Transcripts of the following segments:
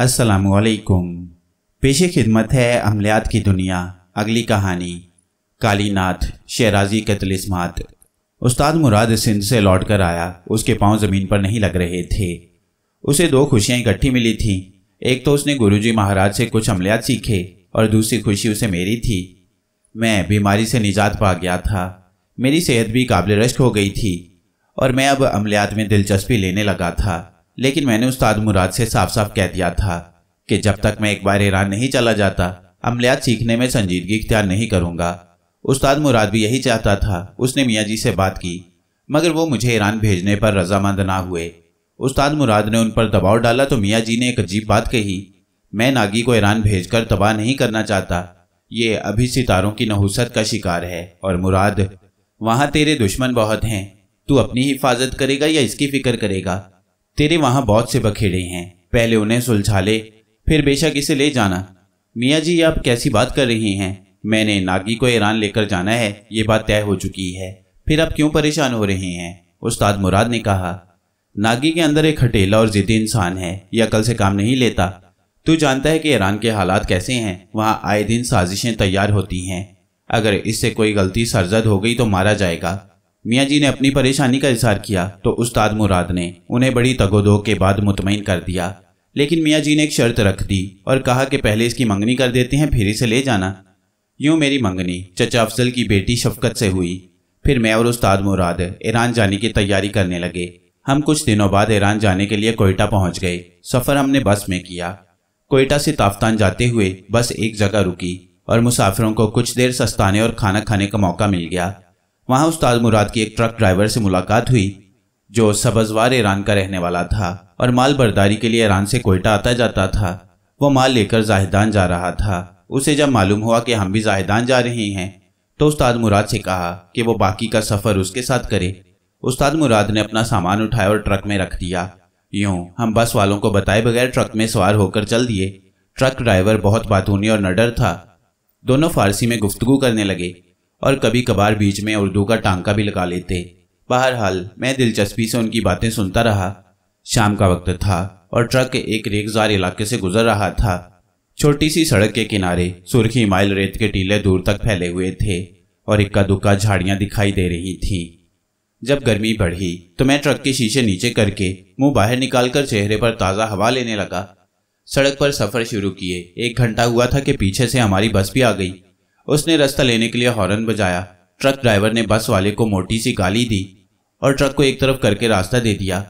असलकुम पेशे खिदमत है अमलियात की दुनिया अगली कहानी कालीनाथ शेराजी कतलिस्मात उस्ताद मुराद सिंध से लौट कर आया उसके पांव ज़मीन पर नहीं लग रहे थे उसे दो खुशियाँ इकट्ठी मिली थीं एक तो उसने गुरुजी महाराज से कुछ अमलियात सीखे और दूसरी खुशी उसे मेरी थी मैं बीमारी से निजात पा गया था मेरी सेहत भी काबिल रश्क हो गई थी और मैं अब अमलियात में दिलचस्पी लेने लगा था लेकिन मैंने उस्ताद मुराद से साफ साफ कह दिया था कि जब तक मैं एक बार ईरान नहीं चला जाता अमलियात सीखने में संजीदगी इख्तियार नहीं करूंगा उस्ताद मुराद भी यही चाहता था उसने मियाँ जी से बात की मगर वो मुझे ईरान भेजने पर रजामंद ना हुए उस्ताद मुराद ने उन पर दबाव डाला तो मियाँ जी ने एक अजीब बात कही मैं नागी को ईरान कर तबाह नहीं करना चाहता ये अभी सितारों की नहुसत का शिकार है और मुराद वहाँ तेरे दुश्मन बहुत हैं तू अपनी हिफाजत करेगा या इसकी फिक्र करेगा तेरे वहां बहुत से बखेड़े हैं पहले उन्हें सुलझा ले फिर बेशक इसे ले जाना मियाँ जी आप कैसी बात कर रही हैं मैंने नागी को ईरान लेकर जाना है ये बात तय हो चुकी है फिर आप क्यों परेशान हो रहे हैं उस्ताद मुराद ने कहा नागी के अंदर एक हटेला और जिद्दी इंसान है यह कल से काम नहीं लेता तू जानता है कि ईरान के हालात कैसे हैं वहाँ आए दिन साजिशें तैयार होती हैं अगर इससे कोई गलती सरजद हो गई तो मारा जाएगा मियाँ जी ने अपनी परेशानी का इजहार किया तो उस्ताद मुराद ने उन्हें बड़ी तगोदो के बाद मुतमिन कर दिया लेकिन मियाँ जी ने एक शर्त रख दी और कहा कि पहले इसकी मंगनी कर देते हैं फिर इसे ले जाना यूं मेरी मंगनी चचा अफजल की बेटी शफकत से हुई फिर मैं और उस्ताद मुराद ईरान जाने की तैयारी करने लगे हम कुछ दिनों बाद ईरान जाने के लिए कोयटा पहुंच गए सफ़र हमने बस में किया कोयटा से ताफ्तान जाते हुए बस एक जगह रुकी और मुसाफिरों को कुछ देर सस्ताने और खाना खाने का मौका मिल गया वहां उस्ताद मुराद की एक ट्रक ड्राइवर से मुलाकात हुई जो सबजवार ईरान का रहने वाला था और माल बर्दारी के लिए ईरान से कोयटा आता जाता था वो माल लेकर जाहिदान जा रहा था उसे जब मालूम हुआ कि हम भी जाहिदान जा रहे हैं तो उस्ताद मुराद से कहा कि वो बाकी का सफ़र उसके साथ करे उस्ताद मुराद ने अपना सामान उठाया और ट्रक में रख दिया यूं हम बस वालों को बताए बगैर ट्रक में सवार होकर चल दिए ट्रक ड्राइवर बहुत बातूनी और नडर था दोनों फारसी में गुफ्तगु करने लगे और कभी कभार बीच में उर्दू का टांका भी लगा लेते बहरहाल मैं दिलचस्पी से उनकी बातें सुनता रहा शाम का वक्त था और ट्रक एक रेगजार इलाके से गुजर रहा था छोटी सी सड़क के किनारे सुर्खी माइल रेत के टीले दूर तक फैले हुए थे और इक्का दुक्का झाड़ियां दिखाई दे रही थीं। जब गर्मी बढ़ी तो मैं ट्रक के शीशे नीचे करके मुंह बाहर निकालकर चेहरे पर ताज़ा हवा लेने लगा सड़क पर सफ़र शुरू किए एक घंटा हुआ था कि पीछे से हमारी बस भी आ गई उसने रास्ता लेने के लिए हॉर्न बजाया ट्रक ड्राइवर ने बस वाले को मोटी सी गाली दी और ट्रक को एक तरफ करके रास्ता दे दिया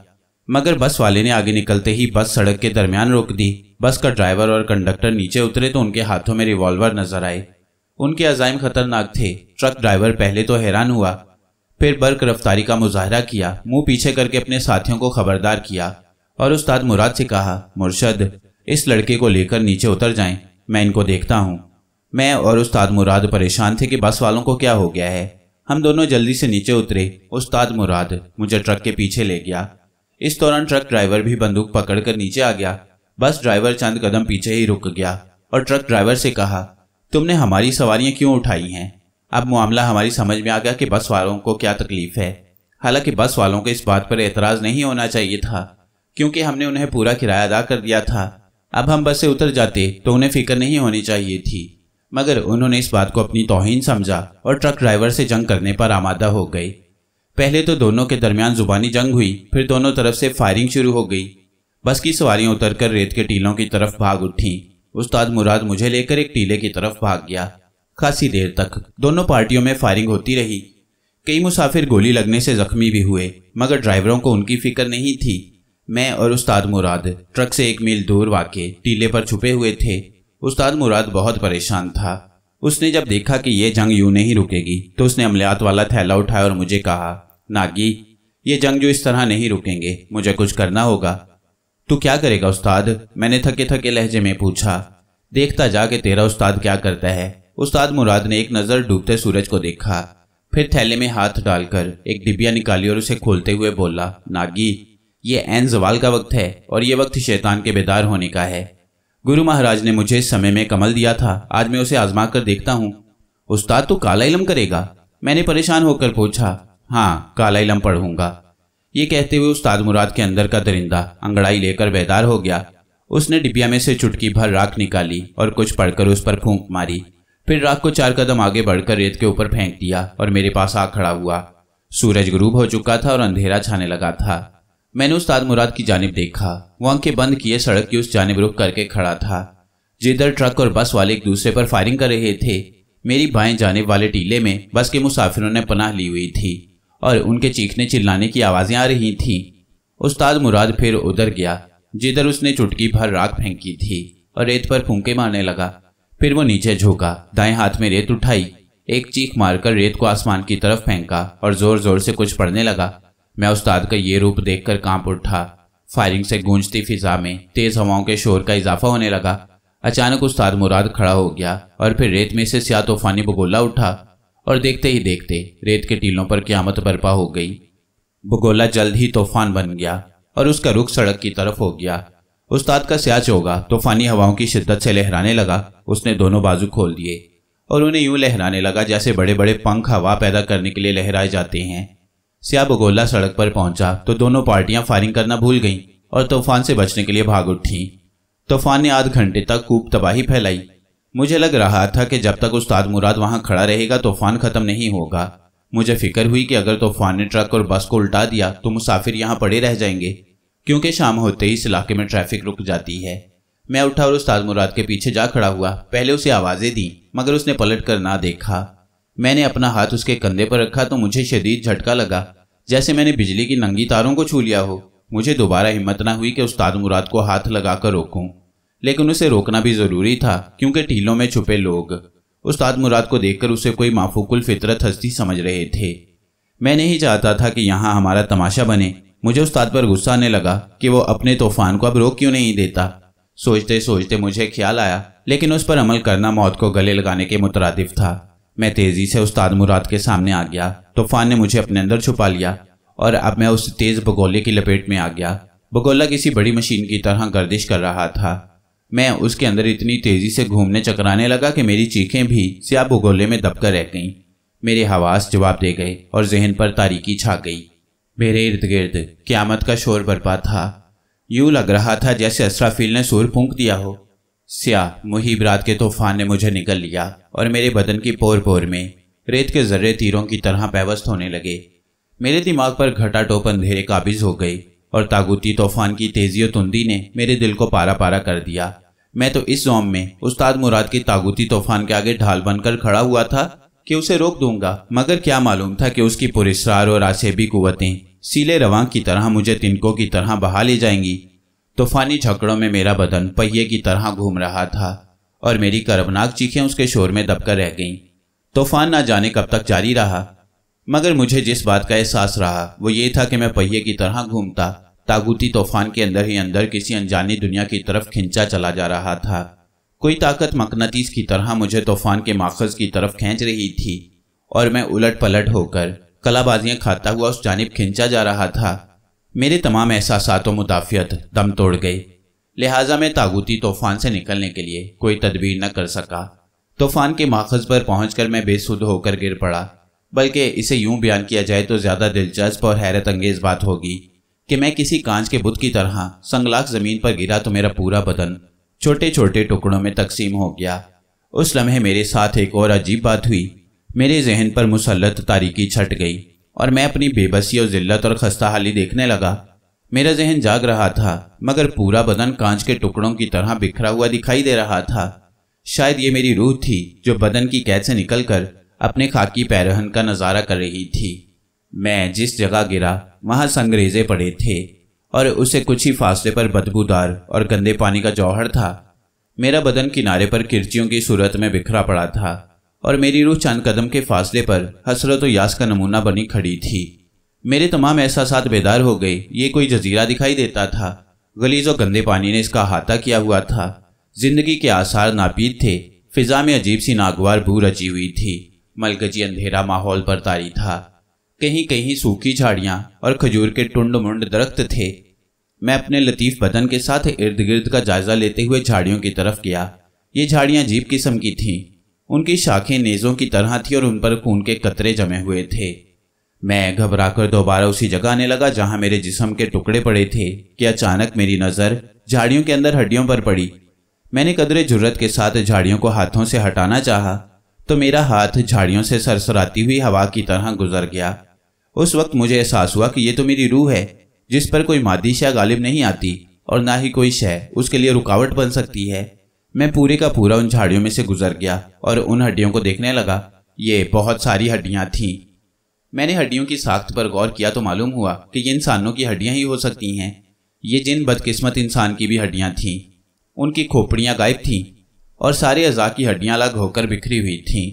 मगर बस वाले ने आगे निकलते ही बस सड़क के दरमियान रोक दी बस का ड्राइवर और कंडक्टर नीचे उतरे तो उनके हाथों में रिवॉल्वर नजर आए उनके अजाइम खतरनाक थे ट्रक ड्राइवर पहले तो हैरान हुआ फिर बर्क रफ्तारी का मुजाहरा किया मुंह पीछे करके अपने साथियों को खबरदार किया और उस्ताद मुराद से कहा मुर्शद इस लड़के को लेकर नीचे उतर जाएं मैं इनको देखता हूँ मैं और उस्ताद मुराद परेशान थे कि बस वालों को क्या हो गया है हम दोनों जल्दी से नीचे उतरे उस्ताद मुराद मुझे ट्रक के पीछे ले गया इस दौरान ट्रक ड्राइवर भी बंदूक पकड़कर नीचे आ गया बस ड्राइवर चंद कदम पीछे ही रुक गया और ट्रक ड्राइवर से कहा तुमने हमारी सवारियां क्यों उठाई हैं अब मामला हमारी समझ में आ गया कि बस वालों को क्या तकलीफ है हालांकि बस वालों को इस बात पर एतराज़ नहीं होना चाहिए था क्योंकि हमने उन्हें पूरा किराया अदा कर दिया था अब हम बस से उतर जाते तो उन्हें फिक्र नहीं होनी चाहिए थी मगर उन्होंने इस बात को अपनी तोहिन समझा और ट्रक ड्राइवर से जंग करने पर आमादा हो गए पहले तो दोनों के दरमियान जुबानी जंग हुई फिर दोनों तरफ से फायरिंग शुरू हो गई बस की सवारियां उतरकर रेत के टीलों की तरफ भाग उठी उस्ताद मुराद मुझे लेकर एक टीले की तरफ भाग गया खासी देर तक दोनों पार्टियों में फायरिंग होती रही कई मुसाफिर गोली लगने से जख्मी भी हुए मगर ड्राइवरों को उनकी फिक्र नहीं थी मैं और उस्ताद मुराद ट्रक से एक मील दूर वाके टीले पर छुपे हुए थे उस्ताद मुराद बहुत परेशान था उसने जब देखा कि यह जंग यूं नहीं रुकेगी तो उसने अमलियात वाला थैला उठाया और मुझे कहा नागी ये जंग जो इस तरह नहीं रुकेंगे मुझे कुछ करना होगा तू क्या करेगा उस्ताद मैंने थके थके लहजे में पूछा देखता जा के तेरा उस्ताद क्या करता है उस्ताद मुराद ने एक नज़र डूबते सूरज को देखा फिर थैले में हाथ डालकर एक डिबिया निकाली और उसे खोलते हुए बोला नागी ये एन जवाल का वक्त है और ये वक्त शैतान के बेदार होने का है गुरु महाराज ने मुझे समय में कमल दिया था आज मैं उसे आजमा कर देखता हूँ उस्ताद तो काला इलम करेगा मैंने परेशान होकर पूछा हाँ काला इलम पढ़ूंगा ये कहते हुए उस्ताद मुराद के अंदर का दरिंदा अंगड़ाई लेकर बेदार हो गया उसने डिबिया में से चुटकी भर राख निकाली और कुछ पढ़कर उस पर फूंक मारी फिर राख को चार कदम आगे बढ़कर रेत के ऊपर फेंक दिया और मेरे पास आ खड़ा हुआ सूरज गुरूब हो चुका था और अंधेरा छाने लगा था मैंने उस्ताद मुराद की जानब देखा वो आंखें बंद किए सड़क की उस जानब रुक करके खड़ा था जिधर ट्रक और बस वाले एक दूसरे पर फायरिंग कर रहे थे मेरी बाएं जानब वाले टीले में बस के मुसाफिरों ने पनाह ली हुई थी और उनके चीखने चिल्लाने की आवाज़ें आ रही थीं उस्ताद मुराद फिर उधर गया जिधर उसने चुटकी भर राख फेंकी थी और रेत पर फूंके मारने लगा फिर वो नीचे झोंका दाएं हाथ में रेत उठाई एक चीख मारकर रेत को आसमान की तरफ फेंका और जोर जोर से कुछ पड़ने लगा मैं उस्ताद का ये रूप देखकर कांप उठा फायरिंग से गूंजती फिजा में तेज हवाओं के शोर का इजाफा होने लगा अचानक उस्ताद मुराद खड़ा हो गया और फिर रेत में से सिया तूफानी भगोला उठा और देखते ही देखते रेत के टीलों पर क्यामत बर्पा हो गई भगोला जल्द ही तूफान बन गया और उसका रुख सड़क की तरफ हो गया उस्ताद का सिया चोगा तूफानी हवाओं की शिद्दत से लहराने लगा उसने दोनों बाजू खोल दिए और उन्हें यूं लहराने लगा जैसे बड़े बड़े पंख हवा पैदा करने के लिए लहराए जाते हैं सिया बगोला सड़क पर पहुंचा तो दोनों पार्टियां फायरिंग करना भूल गईं और तूफान से बचने के लिए भाग उठी तूफान ने आध घंटे तक खूब तबाही फैलाई मुझे लग रहा था कि जब तक उस्ताद मुराद वहां खड़ा रहेगा तूफान खत्म नहीं होगा मुझे फिक्र हुई कि अगर तूफान ने ट्रक और बस को उल्टा दिया तो मुसाफिर यहाँ पड़े रह जाएंगे क्योंकि शाम होते ही इस इलाके में ट्रैफिक रुक जाती है मैं उठा और उस्ताद मुराद के पीछे जा खड़ा हुआ पहले उसे आवाज़ें दी मगर उसने पलट कर ना देखा मैंने अपना हाथ उसके कंधे पर रखा तो मुझे शदीद झटका लगा जैसे मैंने बिजली की नंगी तारों को छू लिया हो मुझे दोबारा हिम्मत ना हुई कि उस्ताद मुराद को हाथ लगाकर रोकूं लेकिन उसे रोकना भी ज़रूरी था क्योंकि टीलों में छुपे लोग उस्ताद मुराद को देखकर उसे कोई माफूकुल फितरत हस्ती समझ रहे थे मैं नहीं चाहता था कि यहाँ हमारा तमाशा बने मुझे उस्ताद पर गुस्सा आने लगा कि वो अपने तूफान को अब रोक क्यों नहीं देता सोचते सोचते मुझे ख्याल आया लेकिन उस पर अमल करना मौत को गले लगाने के मुतरदिफ था मैं तेजी से उस्ताद मुराद के सामने आ गया तूफान ने मुझे अपने अंदर छुपा लिया और अब मैं उस तेज भगोले की लपेट में आ गया भगोला किसी बड़ी मशीन की तरह गर्दिश कर रहा था मैं उसके अंदर इतनी तेजी से घूमने चकराने लगा कि मेरी चीखें भी सिया भगोले में दबकर रह गईं मेरे हवास जवाब दे गए और जहन पर तारीकी छा गई मेरे इर्द गिर्द क्यामत का शोर बरपा था यूं लग रहा था जैसे असराफील ने सुर फूंक दिया हो सिया मुहीब रात के तूफान ने मुझे निकल लिया और मेरे बदन की पोर पोर में रेत के जर्रे तीरों की तरह पैवस्त होने लगे मेरे दिमाग पर घटा टोप अंधेरे काबिज हो गई और तागुती तूफान की तेजी और तुंदी ने मेरे दिल को पारा पारा कर दिया मैं तो इस जोम में उस्ताद मुराद के तागुती तूफान के आगे ढाल बनकर खड़ा हुआ था कि उसे रोक दूंगा मगर क्या मालूम था कि उसकी पुरस्कार और आसेबी कुतें सीले रवा की तरह मुझे तिनकों की तरह बहा ले जाएंगी तूफानी झकड़ों में मेरा बदन पहिए की तरह घूम रहा था और मेरी कर्बनाक चीखें उसके शोर में दबकर रह गईं तूफान ना जाने कब तक जारी रहा मगर मुझे जिस बात का एहसास रहा वो ये था कि मैं पहिए की तरह घूमता तागूती तूफान के अंदर ही अंदर किसी अनजानी दुनिया की तरफ खिंचा चला जा रहा था कोई ताकत मकनतीस की तरह मुझे तूफान के माखज की तरफ खींच रही थी और मैं उलट पलट होकर कलाबाजियां खाता हुआ उस जानब खिंचा जा रहा था मेरे तमाम एहसास व मुदाफ़ियत दम तोड़ गई लिहाजा मैं तागूती तूफ़ान से निकलने के लिए कोई तदबीर न कर सका तूफ़ान के माखज पर पहुँच कर मैं बेसुद होकर गिर पड़ा बल्कि इसे यूं बयान किया जाए तो ज़्यादा दिलचस्प और हैरत अंगेज़ बात होगी कि मैं किसी कांच के बुत की तरह संगलाक ज़मीन पर गिरा तो मेरा पूरा बदन छोटे छोटे टुकड़ों में तकसीम हो गया उस लम्हे मेरे साथ एक और अजीब बात हुई मेरे जहन पर मुसलत तारीकी छट गई और मैं अपनी बेबसी और जिल्लत और खस्ता हाली देखने लगा मेरा जहन जाग रहा था मगर पूरा बदन कांच के टुकड़ों की तरह बिखरा हुआ दिखाई दे रहा था शायद ये मेरी रूह थी जो बदन की कैद से निकलकर अपने खाकी पैरहन का नज़ारा कर रही थी मैं जिस जगह गिरा वहां संग्रेजे पड़े थे और उसे कुछ ही फासले पर बदबूदार और गंदे पानी का जौहर था मेरा बदन किनारे पर किरचियों की सूरत में बिखरा पड़ा था और मेरी रूह चंद कदम के फासले पर हसरत यास का नमूना बनी खड़ी थी मेरे तमाम एहसास बेदार हो गए ये कोई जजीरा दिखाई देता था गलीज और गंदे पानी ने इसका अहाता किया हुआ था जिंदगी के आसार नापीद थे फिजा में अजीब सी नागवार भू रची हुई थी मलगजी अंधेरा माहौल पर तारी था कहीं कहीं सूखी झाड़ियाँ और खजूर के टुंड मुंड दरख्त थे मैं अपने लतीफ़ बदन के साथ इर्द गिर्द का जायजा लेते हुए झाड़ियों की तरफ गया ये झाड़ियाँ अजीब किस्म की थीं उनकी शाखें नेजों की तरह थी और उन पर खून के कतरे जमे हुए थे मैं घबराकर दोबारा उसी जगह आने लगा जहां मेरे जिसम के टुकड़े पड़े थे कि अचानक मेरी नज़र झाड़ियों के अंदर हड्डियों पर पड़ी मैंने कदरे जुर्रत के साथ झाड़ियों को हाथों से हटाना चाहा तो मेरा हाथ झाड़ियों से सरसराती हुई हवा की तरह गुजर गया उस वक्त मुझे एहसास हुआ कि ये तो मेरी रूह है जिस पर कोई मादिशा गालिब नहीं आती और ना ही कोई शह उसके लिए रुकावट बन सकती है मैं पूरे का पूरा उन झाड़ियों में से गुजर गया और उन हड्डियों को देखने लगा ये बहुत सारी हड्डियाँ थीं मैंने हड्डियों की साख्त पर गौर किया तो मालूम हुआ कि ये इंसानों की हड्डियाँ ही हो सकती हैं ये जिन बदकिस्मत इंसान की भी हड्डियाँ थीं उनकी खोपड़ियाँ गायब थीं और सारे अज़ा की हड्डियाँ अलग होकर बिखरी हुई थीं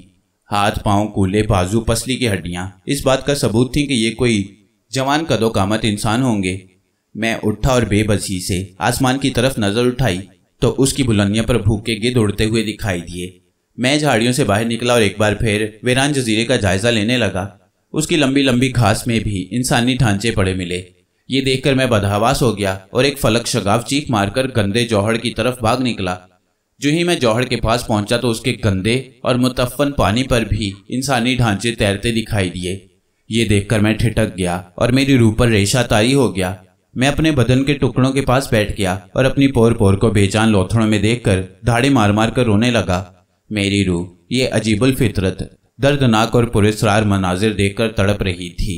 हाथ पांव कूले बाजू पसली की हड्डियाँ इस बात का सबूत थी कि ये कोई जवान कदो कामत इंसान होंगे मैं उठा और बेबसी से आसमान की तरफ नज़र उठाई तो उसकी बुलंदियों पर भूखे गिद्ध उड़ते हुए दिखाई दिए मैं झाड़ियों से बाहर निकला और एक बार फिर वीरान जजीरे का जायजा लेने लगा उसकी लंबी लंबी घास में भी इंसानी ढांचे पड़े मिले ये देखकर मैं बदहावास हो गया और एक फलक शगाव चीख मारकर गंदे जौहड़ की तरफ भाग निकला जो ही मैं जौहड़ के पास पहुंचा तो उसके गंदे और मुतफन पानी पर भी इंसानी ढांचे तैरते दिखाई दिए ये देखकर मैं ठिटक गया और मेरी रूह पर रेशा तारी हो गया मैं अपने बदन के टुकड़ों के पास बैठ गया और अपनी पोर पोर को बेजान लोथड़ों में देखकर धाड़े मार मार कर रोने लगा मेरी रूह ये अजीबुल फितरत दर्दनाक और पुरेसरार मनाजिर देखकर तड़प रही थी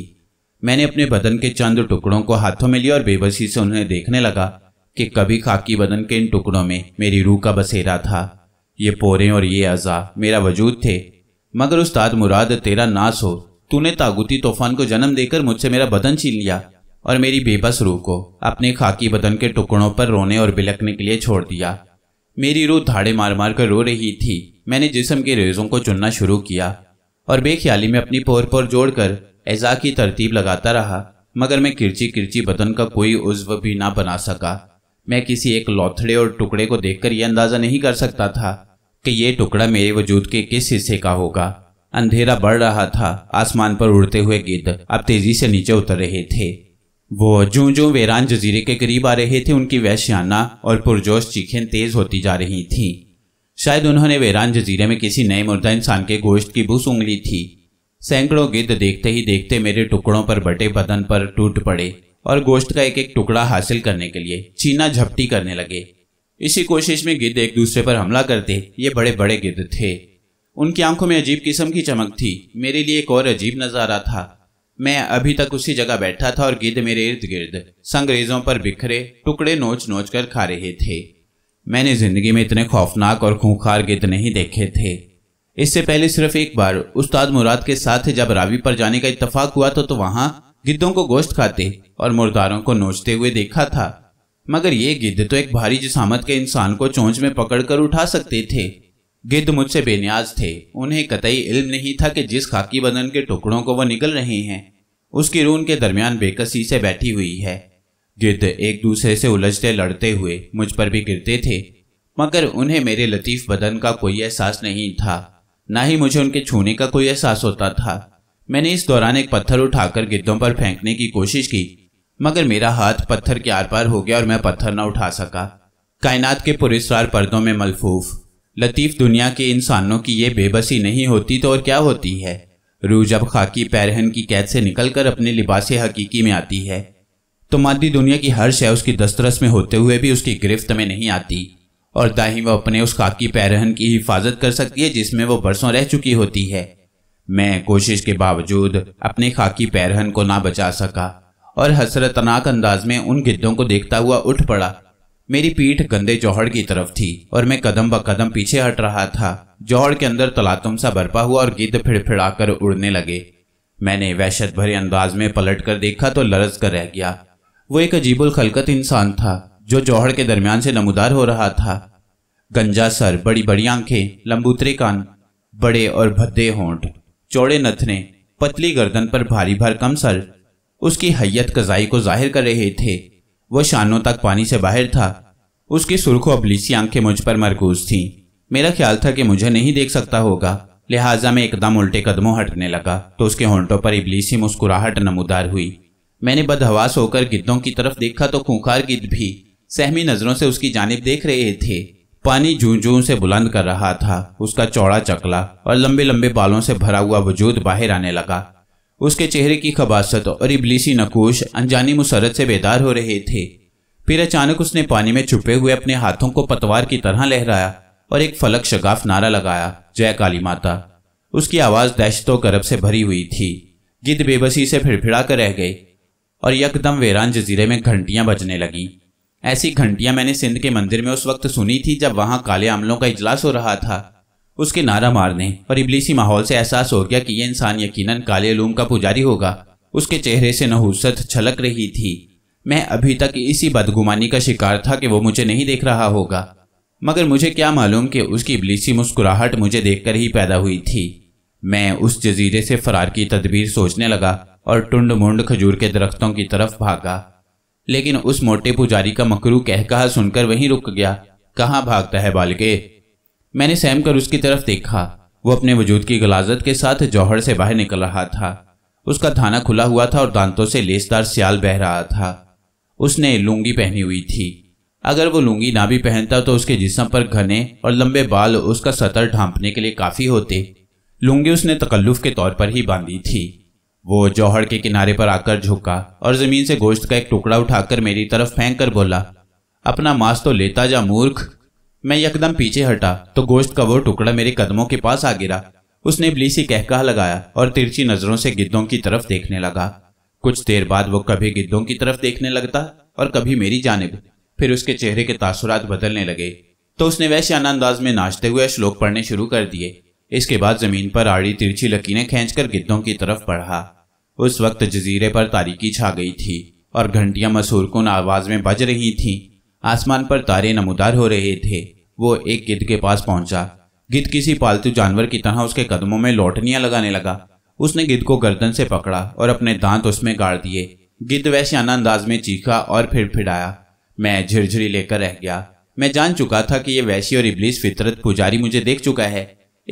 मैंने अपने बदन के चंद टुकड़ों को हाथों में लिया और बेबसी से उन्हें देखने लगा कि कभी खाकी बदन के इन टुकड़ों में मेरी रूह का बसेरा था ये पोरे और ये अज़ा मेरा वजूद थे मगर उस्ताद मुराद तेरा नास हो तूने तागुती तूफान को जन्म देकर मुझसे मेरा बदन छीन लिया और मेरी बेबस रूह को अपने खाकी बदन के टुकड़ों पर रोने और बिलकने के लिए छोड़ दिया मेरी रूह धाड़े मार मार कर रो रही थी मैंने जिसम के रेजों को चुनना शुरू किया और बेख्याली में अपनी पोर पोर जोड़कर एजा की तरतीब लगाता रहा मगर मैं किरची किरची बदन का कोई उज्व भी ना बना सका मैं किसी एक लौथड़े और टुकड़े को देखकर यह अंदाज़ा नहीं कर सकता था कि यह टुकड़ा मेरे वजूद के किस हिस्से का होगा अंधेरा बढ़ रहा था आसमान पर उड़ते हुए गिद्ध अब तेजी से नीचे उतर रहे थे वो जो जो वेरान जजीरे के करीब आ रहे थे उनकी वैश्याना और पुरजोश चीखें तेज होती जा रही थी शायद उन्होंने वेरान जजीरे में किसी नए मुर्दा इंसान के गोश्त की बूस उंगली थी सैकड़ों गिद्ध देखते ही देखते मेरे टुकड़ों पर बटे बदन पर टूट पड़े और गोश्त का एक एक टुकड़ा हासिल करने के लिए चीना झपटी करने लगे इसी कोशिश में गिद्ध एक दूसरे पर हमला करते ये बड़े बड़े गिद्ध थे उनकी आंखों में अजीब किस्म की चमक थी मेरे लिए एक और अजीब नज़ारा था मैं अभी तक उसी जगह बैठा था और गिद्ध मेरे इर्द गिर्द संग्रेजों पर बिखरे टुकड़े नोच नोच कर खा रहे थे मैंने जिंदगी में इतने खौफनाक और खूंखार गिद्ध नहीं देखे थे इससे पहले सिर्फ एक बार उस्ताद मुराद के साथ जब रावी पर जाने का इतफाक हुआ तो, तो वहाँ गिद्धों को गोश्त खाते और मुर्दारों को नोचते हुए देखा था मगर ये गिद्ध तो एक भारी जिसामत के इंसान को चोंच में पकड़कर उठा सकते थे गिद्ध मुझसे बेनियाज थे उन्हें कतई इल्म नहीं था कि जिस खाकी बदन के टुकड़ों को वह निकल रहे हैं उसकी रून के दरमियान बेकसी से बैठी हुई है गिद्ध एक दूसरे से उलझते लड़ते हुए मुझ पर भी गिरते थे मगर उन्हें मेरे लतीफ़ बदन का कोई एहसास नहीं था ना ही मुझे उनके छूने का कोई एहसास होता था मैंने इस दौरान एक पत्थर उठाकर गिद्धों पर फेंकने की कोशिश की मगर मेरा हाथ पत्थर के आर पार हो गया और मैं पत्थर न उठा सका कायनात के पुरस्कार पर्दों में मलफूफ़ लतीफ़ दुनिया के इंसानों की ये बेबसी नहीं होती तो और क्या होती है रूह जब खाकी पैरहन की कैद से निकलकर अपने लिबास हकीकी में आती है तो मादी दुनिया की हर शय उसकी दस्तरस में होते हुए भी उसकी गिरफ्त में नहीं आती और दाही वह अपने उस खाकी पैरहन की हिफाजत कर सकती है जिसमें वो बरसों रह चुकी होती है मैं कोशिश के बावजूद अपने खाकी पैरहन को ना बचा सका और हसरतनाक अंदाज में उन गिद्धों को देखता हुआ उठ पड़ा मेरी पीठ गंदे जोहड़ की तरफ थी और मैं कदम ब कदम पीछे हट रहा था जोहड़ के अंदर तलातुम सा बरपा हुआ और गिद्ध फिड़फिड़ाकर उड़ने लगे मैंने वहशत भरे अंदाज में पलट कर देखा तो लरज कर रह गया वो एक अजीबुल खलकत इंसान था जो जोहड़ के दरमियान से नमूदार हो रहा था गंजा सर बड़ी बड़ी आंखें लंबूतरे कान बड़े और भद्दे होंठ चौड़े नथने पतली गर्दन पर भारी भरकम सर उसकी हैयत कजाई को जाहिर कर रहे थे वह शानों तक पानी से बाहर था उसकी सुर्ख अबलीसी आंखें मुझ पर मरकूज थीं मेरा ख्याल था कि मुझे नहीं देख सकता होगा लिहाजा मैं एकदम उल्टे कदमों हटने लगा तो उसके होंटों पर इबलीसी मुस्कुराहट नमोदार हुई मैंने बदहवास होकर गिद्धों की तरफ देखा तो खूंखार गिद्ध भी सहमी नजरों से उसकी जानब देख रहे थे पानी जू जू से बुलंद कर रहा था उसका चौड़ा चकला और लंबे लंबे बालों से भरा हुआ वजूद बाहर आने लगा उसके चेहरे की खबासत और इबलीसी नकोश अनजानी मुसरत से बेदार हो रहे थे फिर अचानक उसने पानी में छुपे हुए अपने हाथों को पतवार की तरह लहराया और एक फलक शगाफ नारा लगाया जय काली माता उसकी आवाज दहशतों गर्भ से भरी हुई थी गिद बेबसी से फिड़फिड़ा कर रह गई और यकदम वेरान जजीरे में घंटियां बजने लगी ऐसी घंटियां मैंने सिंध के मंदिर में उस वक्त सुनी थी जब वहां काले अमलों का इजलास हो रहा था उसके नारा मारने और इबलीसी माहौल से एहसास हो गया कि यह इंसान यकीनन काले लूम का पुजारी होगा उसके चेहरे से नहुसत छलक रही थी मैं अभी तक इसी बदगुमानी का शिकार था कि वो मुझे नहीं देख रहा होगा मगर मुझे क्या मालूम कि उसकी इबलीसी मुस्कुराहट मुझे देखकर ही पैदा हुई थी मैं उस जजीरे से फरार की तदबीर सोचने लगा और टुंड मुंड खजूर के दरख्तों की तरफ भागा लेकिन उस मोटे पुजारी का मकरू कह कहा सुनकर वहीं रुक गया कहाँ भागता है बालके मैंने सैम कर उसकी तरफ देखा वो अपने वजूद की गलाजत के साथ जौहर से बाहर निकल रहा था उसका थाना खुला हुआ था और दांतों से लेसदार सियाल बह रहा था उसने लुंगी पहनी हुई थी अगर वो लुंगी ना भी पहनता तो उसके जिसम पर घने और लंबे बाल उसका सतर ढांपने के लिए काफ़ी होते लुंगी उसने तकल्लुफ के तौर पर ही बांधी थी वो जौहर के किनारे पर आकर झुका और ज़मीन से गोश्त का एक टुकड़ा उठाकर मेरी तरफ फेंक कर बोला अपना मांस तो लेता जा मूर्ख मैं एकदम पीछे हटा तो गोश्त का वो टुकड़ा मेरे कदमों के पास आ गिरा उसने ब्लीसी कहकह लगाया और तिरछी नजरों से गिद्धों की तरफ देखने लगा कुछ देर बाद वो कभी गिद्धों की तरफ देखने लगता और कभी मेरी जानब फिर उसके चेहरे के तासुरात बदलने लगे तो उसने वैसे अंदाज में नाचते हुए श्लोक पढ़ने शुरू कर दिए इसके बाद जमीन पर आड़ी तिरछी लकीरें खींचकर गिद्धों की तरफ पढ़ा उस वक्त जजीरे पर तारीकी छा गई थी और घंटियां मसूरकुन आवाज में बज रही थीं आसमान पर तारे नमोदार हो रहे थे वो एक गिद्ध के पास पहुंचा गिद्ध किसी पालतू जानवर की तरह उसके कदमों में लौटनियां लगाने लगा उसने गिद्ध को गर्दन से पकड़ा और अपने दांत उसमें गाड़ दिए गिद्ध वैश्याना अंदाज में चीखा और फिर फिड़ाया मैं झिरझिरी लेकर रह गया मैं जान चुका था कि ये वैसी और इबलीस फितरत पुजारी मुझे देख चुका है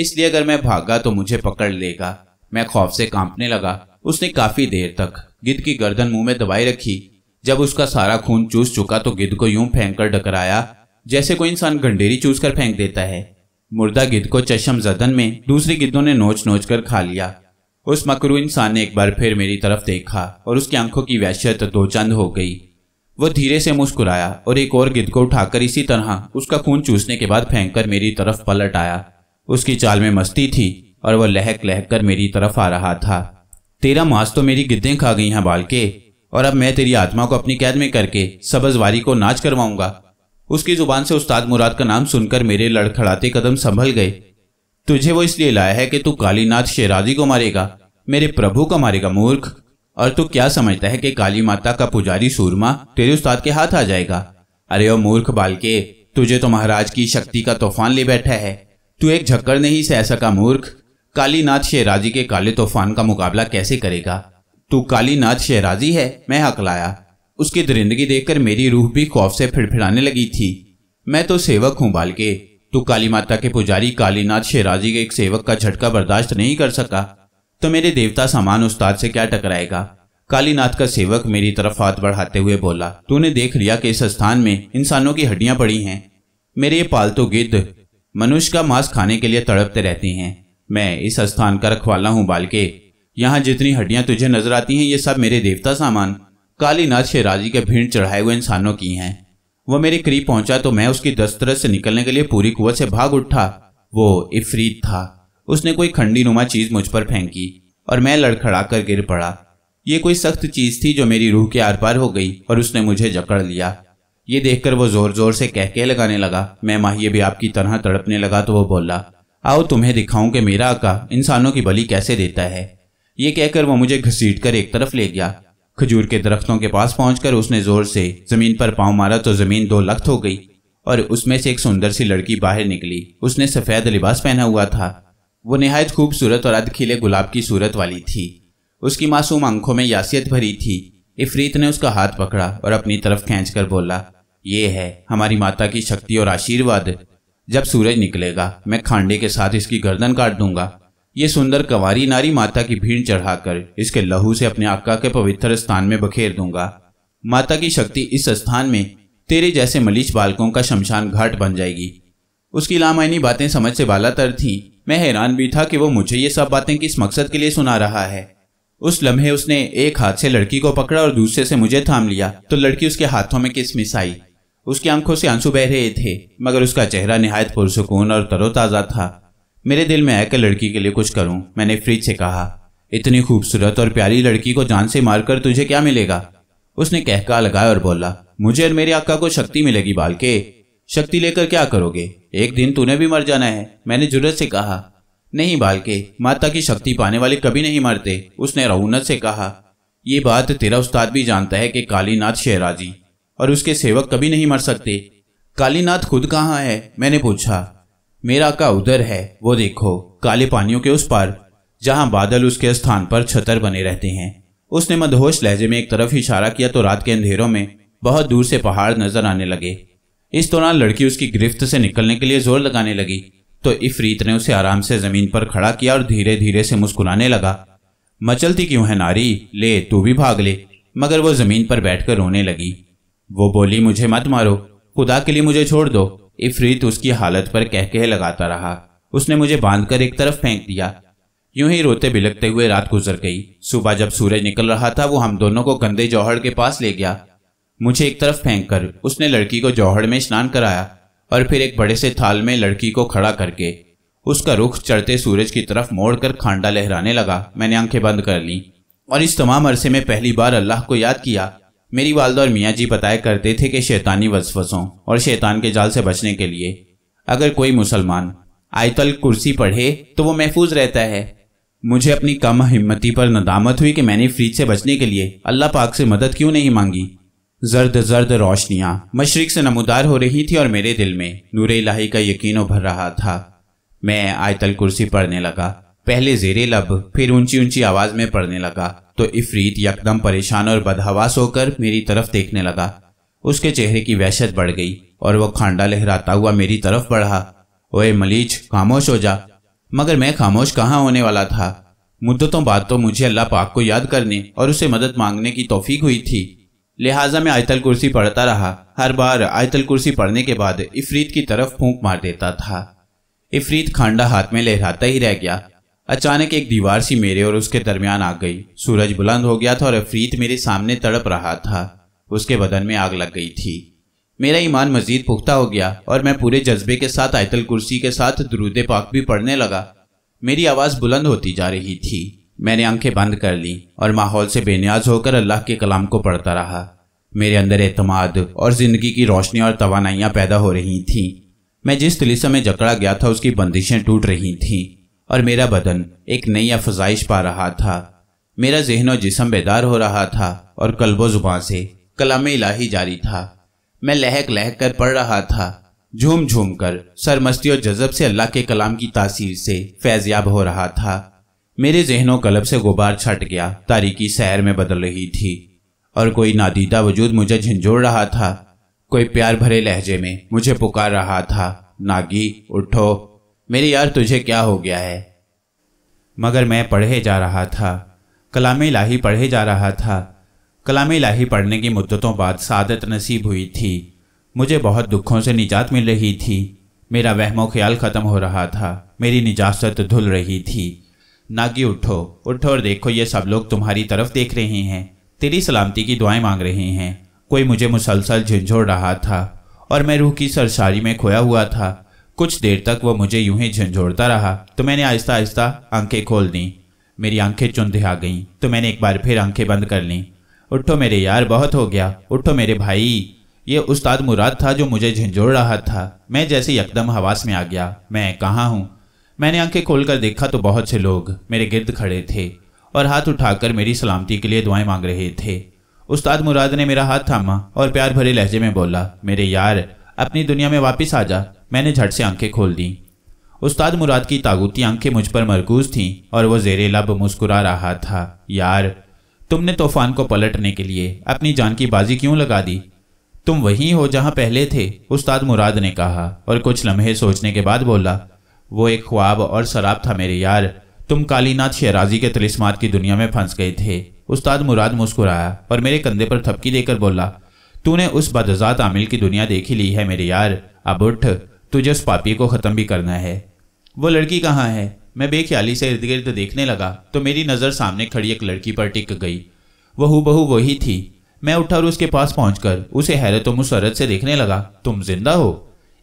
इसलिए अगर मैं भागा तो मुझे पकड़ लेगा मैं खौफ से कांपने लगा उसने काफी देर तक गिद्ध की गर्दन मुंह में दबाई रखी जब उसका सारा खून चूस चुका तो गिद्ध को यूं फेंक कर डकराया जैसे कोई इंसान गंडेरी चूस कर फेंक देता है मुर्दा गिद्ध को चशम जदन में दूसरे गिद्धों ने नोच नोच कर खा लिया उस मकरू इंसान ने एक बार फिर मेरी तरफ देखा और उसकी आंखों की वैश्यत दो चंद हो गई वो धीरे से मुस्कुराया और एक और गिद्ध को उठाकर इसी तरह उसका खून चूसने के बाद फेंक कर मेरी तरफ पलट आया उसकी चाल में मस्ती थी और वह लहक लहक कर मेरी तरफ आ रहा था तेरा मांस तो मेरी गिद्धें खा गई हैं बाल के और अब मैं तेरी आत्मा को अपनी कैद में करके सबजवारी को नाच करवाऊंगा उसकी जुबान से उस्ताद मुराद का नाम सुनकर मेरे लड़खड़ाते कदम संभल गए तुझे वो इसलिए लाया है कि तू कालीनाथ शेराजी को मारेगा मेरे प्रभु को मारेगा मूर्ख और तू क्या समझता है कि काली माता का पुजारी सूरमा तेरे उस्ताद के हाथ आ जाएगा अरे ओ मूर्ख बालके तुझे तो महाराज की शक्ति का तूफान ले बैठा है तू एक झक्कर नहीं सह सका मूर्ख कालीनाथ शेराजी के काले तूफान का मुकाबला कैसे करेगा तू कालीनाथ शहराजी है मैं हक लाया उसकी दरिंदगी देखकर मेरी रूह भी खौफ से फिड़फिड़ाने लगी थी मैं तो सेवक हूँ के तू काली माता के पुजारी कालीनाथ शेराजी के एक सेवक का झटका बर्दाश्त नहीं कर सका तो मेरे देवता समान उस्ताद से क्या टकराएगा कालीनाथ का सेवक मेरी तरफ हाथ बढ़ाते हुए बोला तूने देख लिया कि इस स्थान में इंसानों की हड्डियां पड़ी हैं मेरे ये पालतू गिद्ध मनुष्य का मांस खाने के लिए तड़पते रहती हैं मैं इस स्थान का रखवाला हूँ बालके यहाँ जितनी हड्डियां तुझे नजर आती हैं ये सब मेरे देवता सामान कालीनाथ शेराजी के भीड़ चढ़ाए हुए इंसानों की हैं वह मेरे करीब पहुंचा तो मैं उसकी दस्तरस से निकलने के लिए पूरी कुवत से भाग उठा वो इफरीत था उसने कोई खंडी नुमा चीज मुझ पर फेंकी और मैं लड़खड़ा कर गिर पड़ा ये कोई सख्त चीज थी जो मेरी रूह के आर पार हो गई और उसने मुझे जकड़ लिया ये देखकर वो जोर जोर से कहके लगाने लगा मैं माहिए भी आपकी तरह तड़पने लगा तो वो बोला आओ तुम्हें दिखाऊं कि मेरा आका इंसानों की बलि कैसे देता है ये कहकर वो मुझे घसीट कर एक तरफ ले गया खजूर के दरख्तों के पास पहुंचकर उसने जोर से जमीन पर पांव मारा तो जमीन दो लख्त हो गई और उसमें से एक सुंदर सी लड़की बाहर निकली उसने सफेद लिबास पहना हुआ था वो नहायत खूबसूरत और अधखिले गुलाब की सूरत वाली थी उसकी मासूम आंखों में यासियत भरी थी इफरीत ने उसका हाथ पकड़ा और अपनी तरफ खींच कर बोला ये है हमारी माता की शक्ति और आशीर्वाद जब सूरज निकलेगा मैं खांडे के साथ इसकी गर्दन काट दूंगा ये सुंदर कंवारी नारी माता की भीड़ चढ़ाकर इसके लहू से अपने आका के पवित्र स्थान में बखेर दूंगा माता की शक्ति इस स्थान में तेरे जैसे मलिच बालकों का शमशान घाट बन जाएगी उसकी लामायनी बातें समझ से बालातर थी मैं हैरान भी था कि वो मुझे ये सब बातें किस मकसद के लिए सुना रहा है उस लम्हे उसने एक हाथ से लड़की को पकड़ा और दूसरे से मुझे थाम लिया तो लड़की उसके हाथों में किसमिस आई उसकी आंखों से आंसू बह रहे थे मगर उसका चेहरा निहायत पुरसकून और तरोताज़ा था मेरे दिल में आया कि लड़की के लिए कुछ करूं मैंने फ्रिज से कहा इतनी खूबसूरत और प्यारी लड़की को जान से मारकर तुझे क्या मिलेगा उसने कहका लगाया और बोला मुझे और मेरे आका को शक्ति मिलेगी बाल के शक्ति लेकर क्या करोगे एक दिन तूने भी मर जाना है मैंने जुरत से कहा नहीं बाल के माता की शक्ति पाने वाले कभी नहीं मरते उसने रऊनत से कहा यह बात तेरा उस्ताद भी जानता है कि कालीनाथ शेराजी और उसके सेवक कभी नहीं मर सकते कालीनाथ खुद कहाँ है मैंने पूछा मेरा का उधर है वो देखो काले पानियों के उस पार जहां बादल उसके स्थान पर छतर बने रहते हैं उसने मदहोश लहजे में एक तरफ इशारा किया तो रात के अंधेरों में बहुत दूर से पहाड़ नजर आने लगे इस दौरान लड़की उसकी गिरफ्त से निकलने के लिए जोर लगाने लगी तो इफरीत ने उसे आराम से जमीन पर खड़ा किया और धीरे धीरे से मुस्कुराने लगा मचलती क्यों है नारी ले तू भी भाग ले मगर वो जमीन पर बैठकर रोने लगी वो बोली मुझे मत मारो खुदा के लिए मुझे छोड़ दो इफरीत उसकी हालत पर कह कह लगाता रहा उसने मुझे बांधकर एक तरफ फेंक दिया यूं ही रोते बिलकते हुए रात गुजर गई सुबह जब सूरज निकल रहा था वो हम दोनों को गंदे जौहड़ के पास ले गया मुझे एक तरफ फेंक कर उसने लड़की को जौहड़ में स्नान कराया और फिर एक बड़े से थाल में लड़की को खड़ा करके उसका रुख चढ़ते सूरज की तरफ मोड़ कर खांडा लहराने लगा मैंने आंखें बंद कर ली और इस तमाम अरसे में पहली बार अल्लाह को याद किया मेरी वालदा और मियाँ जी बताया करते थे कि शैतानी वसवसों और शैतान के जाल से बचने के लिए अगर कोई मुसलमान आयतल कुर्सी पढ़े तो वो महफूज रहता है मुझे अपनी कम हिम्मती पर नदामत हुई कि मैंने फ्रिज से बचने के लिए अल्लाह पाक से मदद क्यों नहीं मांगी जर्द जर्द रोशनियाँ मशरक से नमोदार हो रही थी और मेरे दिल में नूर इलाही का यकीन उभर रहा था मैं आयतल कुर्सी पढ़ने लगा पहले जेरे लब फिर ऊंची ऊंची आवाज में पढ़ने लगा तो इफरीत यकदम परेशान और बदहवास होकर मेरी तरफ देखने लगा उसके चेहरे की वहशत बढ़ गई और वह खांडा लहराता हुआ मेरी तरफ बढ़ा ओए मलीच खामोश हो जा मगर मैं खामोश कहाँ होने वाला था मुद्दतों बाद तो मुझे अल्लाह पाक को याद करने और उसे मदद मांगने की तोफीक हुई थी लिहाजा मैं आयतल कुर्सी पढ़ता रहा हर बार आयतल कुर्सी पढ़ने के बाद इफरीत की तरफ फूंक मार देता था इफरीत खांडा हाथ में लहराता ही रह गया अचानक एक दीवार सी मेरे और उसके दरमियान आ गई सूरज बुलंद हो गया था और अफरीत मेरे सामने तड़प रहा था उसके बदन में आग लग गई थी मेरा ईमान मजीद पुख्ता हो गया और मैं पूरे जज्बे के साथ आयतल कुर्सी के साथ दरूद पाक भी पढ़ने लगा मेरी आवाज़ बुलंद होती जा रही थी मैंने आंखें बंद कर ली और माहौल से बेनियाज होकर अल्लाह के कलाम को पढ़ता रहा मेरे अंदर एतमाद और ज़िंदगी की रोशनी और तोानाइयाँ पैदा हो रही थीं मैं जिस तिलिस में जकड़ा गया था उसकी बंदिशें टूट रही थीं और मेरा बदन एक नई अफजाइश पा रहा था मेरा जहनो जिसम बेदार हो रहा था और कल्बो जुबान से कलाम इलाही जारी था मैं लहक लहक कर पढ़ रहा था झूम झूम कर सरमस्ती और जजब से अल्लाह के कलाम की तासीर से फैजयाब हो रहा था मेरे जहनों कलब से गुबार छट गया तारीकी सैर में बदल रही थी और कोई नादीदा वजूद मुझे झंझोड़ रहा था कोई प्यार भरे लहजे में मुझे पुकार रहा था नागी उठो मेरे यार तुझे क्या हो गया है मगर मैं पढ़े जा रहा था कलाम लाही पढ़े जा रहा था कलाम लाही पढ़ने की मुद्दतों बाद सादत नसीब हुई थी मुझे बहुत दुखों से निजात मिल रही थी मेरा वहमो ख्याल ख़त्म हो रहा था मेरी निजात धुल रही थी नागी उठो उठो और देखो ये सब लोग तुम्हारी तरफ देख रहे हैं तेरी सलामती की दुआएं मांग रहे हैं कोई मुझे मुसलसल झिझोड़ रहा था और मैं रूह की सरसारी में खोया हुआ था कुछ देर तक वह मुझे यूं ही झंझोड़ता रहा तो मैंने आहिस्ता आहिस्ता आंखें खोल दी मेरी आंखें चुंधे आ गईं तो मैंने एक बार फिर आंखें बंद कर लीं उठो मेरे यार बहुत हो गया उठो मेरे भाई ये उस्ताद मुराद था जो मुझे झंझोड़ रहा था मैं जैसे यकदम हवास में आ गया मैं कहाँ हूँ मैंने आंखें खोलकर देखा तो बहुत से लोग मेरे गिर्द खड़े थे और हाथ उठाकर मेरी सलामती के लिए दुआएं मांग रहे थे उस्ताद मुराद ने मेरा हाथ थामा और प्यार भरे लहजे में बोला मेरे यार अपनी दुनिया में वापस आ जा मैंने झट से आंखें खोल दी उस्ताद मुराद की तागूती आंखें मुझ पर मरकूज थीं और वो जेरे लब मुस्कुरा रहा था यार तुमने तूफान को पलटने के लिए अपनी जान की बाजी क्यों लगा दी तुम वहीं हो जहां पहले थे उस्ताद मुराद ने कहा और कुछ लम्हे सोचने के बाद बोला वो एक ख्वाब और शराब था मेरे यार तुम कालीनाथ शेराजी के तलिस्मात की दुनिया में फंस गए थे उस्ताद मुराद मुस्कुराया और मेरे कंधे पर थपकी देकर बोला तूने उस बदजात आमिल की दुनिया देखी ली है मेरे यार अब उठ तुझे उस पापी को ख़त्म भी करना है वो लड़की कहाँ है मैं बेख्याली से इर्द गिर्द देखने लगा तो मेरी नज़र सामने खड़ी एक लड़की पर टिक गई वह बहू वही थी मैं उठा और उसके पास पहुंचकर उसे हैरत व मुसरत से देखने लगा तुम जिंदा हो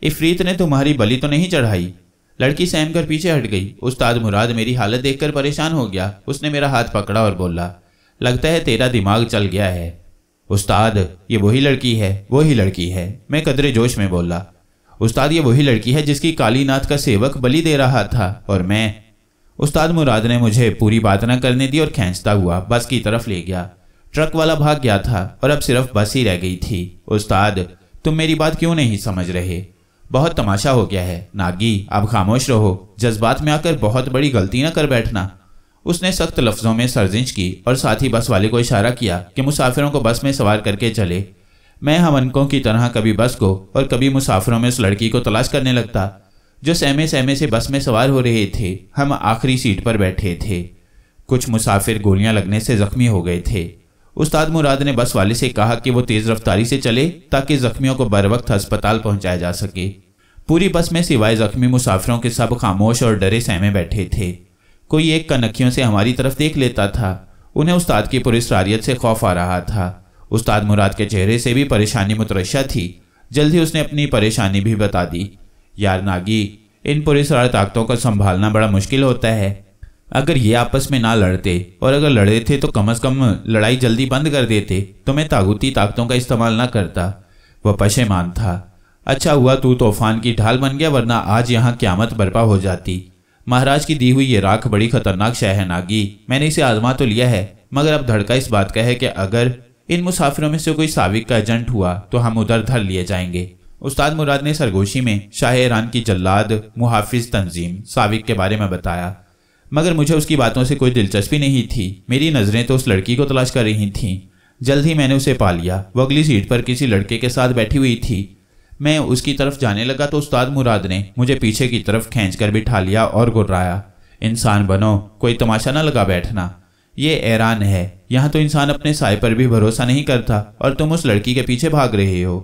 इफरीत ने तुम्हारी बलि तो नहीं चढ़ाई लड़की सहम कर पीछे हट गई उस्ताद मुराद मेरी हालत देखकर परेशान हो गया उसने मेरा हाथ पकड़ा और बोला लगता है तेरा दिमाग चल गया है उस्ताद ये वही लड़की है वही लड़की है मैं कदरे जोश में बोला उस्ताद ये वही लड़की है जिसकी कालीनाथ का सेवक बलि दे रहा था और मैं उस्ताद मुराद ने मुझे पूरी बात न करने दी और खींचता हुआ बस की तरफ ले गया ट्रक वाला भाग गया था और अब सिर्फ बस ही रह गई थी उस्ताद तुम मेरी बात क्यों नहीं समझ रहे बहुत तमाशा हो गया है नागी अब खामोश रहो जज्बात में आकर बहुत बड़ी गलती ना कर बैठना उसने सख्त लफ्जों में सरजिश की और साथ ही बस वाले को इशारा किया कि मुसाफिरों को बस में सवार करके चले मैं हम अनकों की तरह कभी बस को और कभी मुसाफिरों में उस लड़की को तलाश करने लगता जो सहमे सहमे से बस में सवार हो रहे थे हम आखिरी सीट पर बैठे थे कुछ मुसाफिर गोलियां लगने से जख्मी हो गए थे उस्ताद मुराद ने बस वाले से कहा कि वो तेज़ रफ्तारी से चले ताकि जख्मियों को बर वक्त अस्पताल पहुंचाया जा सके पूरी बस में सिवाय जख्मी मुसाफिरों के सब खामोश और डरे सहमे बैठे थे कोई एक कनखियों से हमारी तरफ देख लेता था उन्हें उस्ताद की पुरस्कारियत से खौफ आ रहा था उस्ताद मुराद के चेहरे से भी परेशानी मुतरशा थी जल्द ही उसने अपनी परेशानी भी बता दी यार नागी इन पुलिस और ताकतों को संभालना बड़ा मुश्किल होता है अगर ये आपस में ना लड़ते और अगर लड़े थे तो कम अज़ कम लड़ाई जल्दी बंद कर देते तो मैं तागूती ताकतों का इस्तेमाल ना करता वह पशेमान था अच्छा हुआ तू तूफान की ढाल बन गया वरना आज यहाँ क्यामत बर्पा हो जाती महाराज की दी हुई ये राख बड़ी खतरनाक शह है नागी मैंने इसे आजमा तो लिया है मगर अब धड़का इस बात का है कि अगर इन मुसाफिरों में से कोई साविक का एजेंट हुआ तो हम उधर धर लिए जाएंगे उस्ताद मुराद ने सरगोशी में शाह ईरान की जल्लाद मुहाफिज तंजीम साविक के बारे में बताया मगर मुझे उसकी बातों से कोई दिलचस्पी नहीं थी मेरी नज़रें तो उस लड़की को तलाश कर रही थीं जल्द ही मैंने उसे पा लिया वह अगली सीट पर किसी लड़के के साथ बैठी हुई थी मैं उसकी तरफ जाने लगा तो उस्ताद मुराद ने मुझे पीछे की तरफ खींच कर बिठा लिया और गुर्राया इंसान बनो कोई तमाशा ना लगा बैठना ये ऐरान है यहाँ तो इंसान अपने साय पर भी भरोसा नहीं करता और तुम उस लड़की के पीछे भाग रहे हो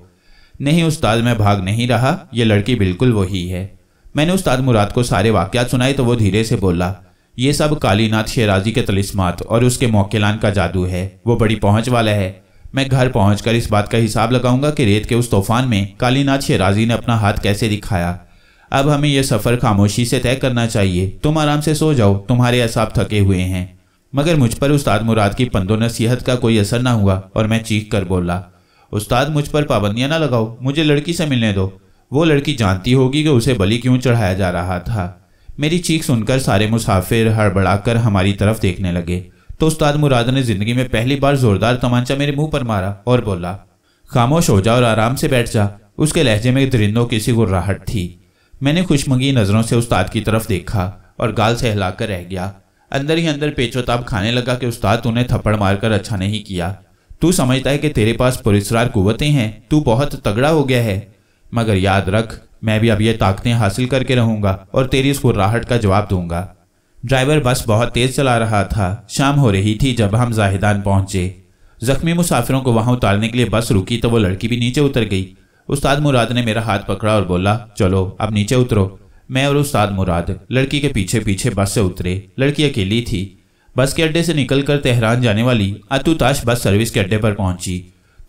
नहीं उस्ताद मैं भाग नहीं रहा यह लड़की बिल्कुल वही है मैंने उस्ताद मुराद को सारे वाक्यात सुनाए तो वो धीरे से बोला ये सब कालीनाथ शेराजी के तलिस्मात और उसके मौकेलान का जादू है वो बड़ी पहुंच वाला है मैं घर कर इस बात का हिसाब लगाऊंगा कि रेत के उस तूफान में कालीनाथ शेराजी ने अपना हाथ कैसे दिखाया अब हमें यह सफ़र खामोशी से तय करना चाहिए तुम आराम से सो जाओ तुम्हारे असाब थके हुए हैं मगर मुझ पर उस्ताद मुराद की पंदो नसीहत का कोई असर ना हुआ और मैं चीख कर बोला उस्ताद मुझ पर पाबंदियाँ ना लगाओ मुझे लड़की से मिलने दो वो लड़की जानती होगी कि उसे बलि क्यों चढ़ाया जा रहा था मेरी चीख सुनकर सारे मुसाफिर हड़बड़ाकर हमारी तरफ देखने लगे तो उस्ताद मुराद ने ज़िंदगी में पहली बार ज़ोरदार तमांचा मेरे मुंह पर मारा और बोला खामोश हो जा और आराम से बैठ जा उसके लहजे में दरिंदों की सी गुर्राहट थी मैंने खुशमगी नज़रों से उस्ताद की तरफ देखा और गाल सहलाकर रह गया अंदर ही अंदर पेचोताब खाने लगा कि उस्ताद तूने थप्पड़ मारकर अच्छा नहीं किया तू समझता है कि तेरे पास पुरस्कार कुवतें हैं तू बहुत तगड़ा हो गया है मगर याद रख मैं भी अब ये ताकतें हासिल करके रहूंगा और तेरी उसको राहट का जवाब दूंगा ड्राइवर बस बहुत तेज चला रहा था शाम हो रही थी जब हम जाहिदान पहुंचे जख्मी मुसाफिरों को वहां उतारने के लिए बस रुकी तो वो लड़की भी नीचे उतर गई उस्ताद मुराद ने मेरा हाथ पकड़ा और बोला चलो अब नीचे उतरो मैं और उस्ताद मुराद लड़की के पीछे पीछे बस से उतरे लड़की अकेली थी बस के अड्डे से निकलकर तेहरान जाने वाली अतुताश बस सर्विस के अड्डे पर पहुंची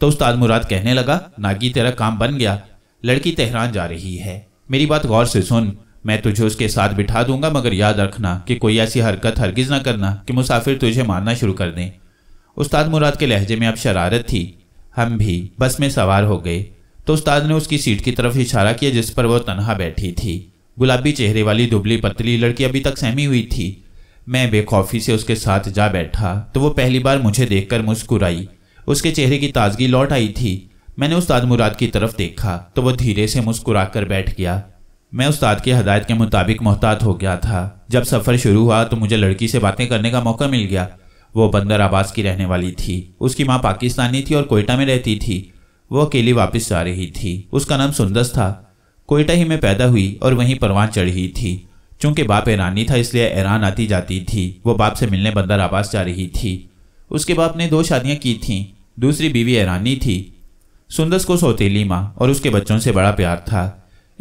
तो उस्ताद मुराद कहने लगा नागी तेरा काम बन गया लड़की तेहरान जा रही है मेरी बात गौर से सुन मैं तुझे उसके साथ बिठा दूंगा मगर याद रखना कि कोई ऐसी हरकत हरगिज ना करना कि मुसाफिर तुझे मारना शुरू कर दें उस्ताद मुराद के लहजे में अब शरारत थी हम भी बस में सवार हो गए तो उस्ताद ने उसकी सीट की तरफ इशारा किया जिस पर वह तनहा बैठी थी गुलाबी चेहरे वाली दुबली पतली लड़की अभी तक सहमी हुई थी मैं बेखौफी से उसके साथ जा बैठा तो वो पहली बार मुझे देखकर मुस्कुराई उसके चेहरे की ताजगी लौट आई थी मैंने उस्ताद मुराद की तरफ देखा तो वह धीरे से मुस्कुरा कर बैठ गया मैं उस्ताद की हदायत के मुताबिक मोहतात हो गया था जब सफ़र शुरू हुआ तो मुझे लड़की से बातें करने का मौका मिल गया वो बंदर आबाज की रहने वाली थी उसकी माँ पाकिस्तानी थी और कोयटा में रहती थी वो अकेली वापस जा रही थी उसका नाम सुंदस था कोयटा ही में पैदा हुई और वहीं परवान चढ़ी थी चूंकि बाप ईरानी था इसलिए ऐरान आती जाती थी वो बाप से मिलने बंदर आवास जा रही थी उसके बाप ने दो शादियां की थीं दूसरी बीवी ऐरानी थी सुंदस को सौतीली माँ और उसके बच्चों से बड़ा प्यार था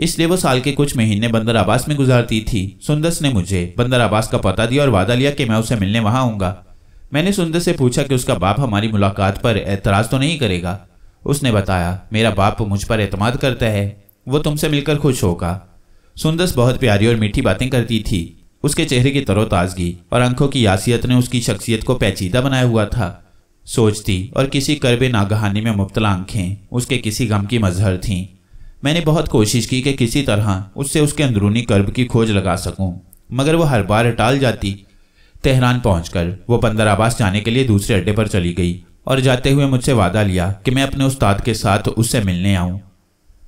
इसलिए वो साल के कुछ महीने बंदर आवास में गुजारती थी सुंदस ने मुझे बंदर आवास का पता दिया और वादा लिया कि मैं उसे मिलने वहाँ आऊँगा मैंने सुंदस से पूछा कि उसका बाप हमारी मुलाकात पर एतराज़ तो नहीं करेगा उसने बताया मेरा बाप मुझ पर एतमाद करता है वो तुमसे मिलकर खुश होगा सुंदस बहुत प्यारी और मीठी बातें करती थी उसके चेहरे की तरोताजगी और आंखों की यासियत ने उसकी शख्सियत को पेचीदा बनाया हुआ था सोचती और किसी करबे नागहानी में मुबतला आंखें उसके किसी गम की मजहर थीं मैंने बहुत कोशिश की कि किसी तरह उससे उसके अंदरूनी कर्ब की खोज लगा सकूं मगर वह हर बार टाल जाती तेहरान पहुंचकर बंदर बंदराबास जाने के लिए दूसरे अड्डे पर चली गई और जाते हुए मुझसे वादा लिया कि मैं अपने उस्ताद के साथ उससे मिलने आऊँ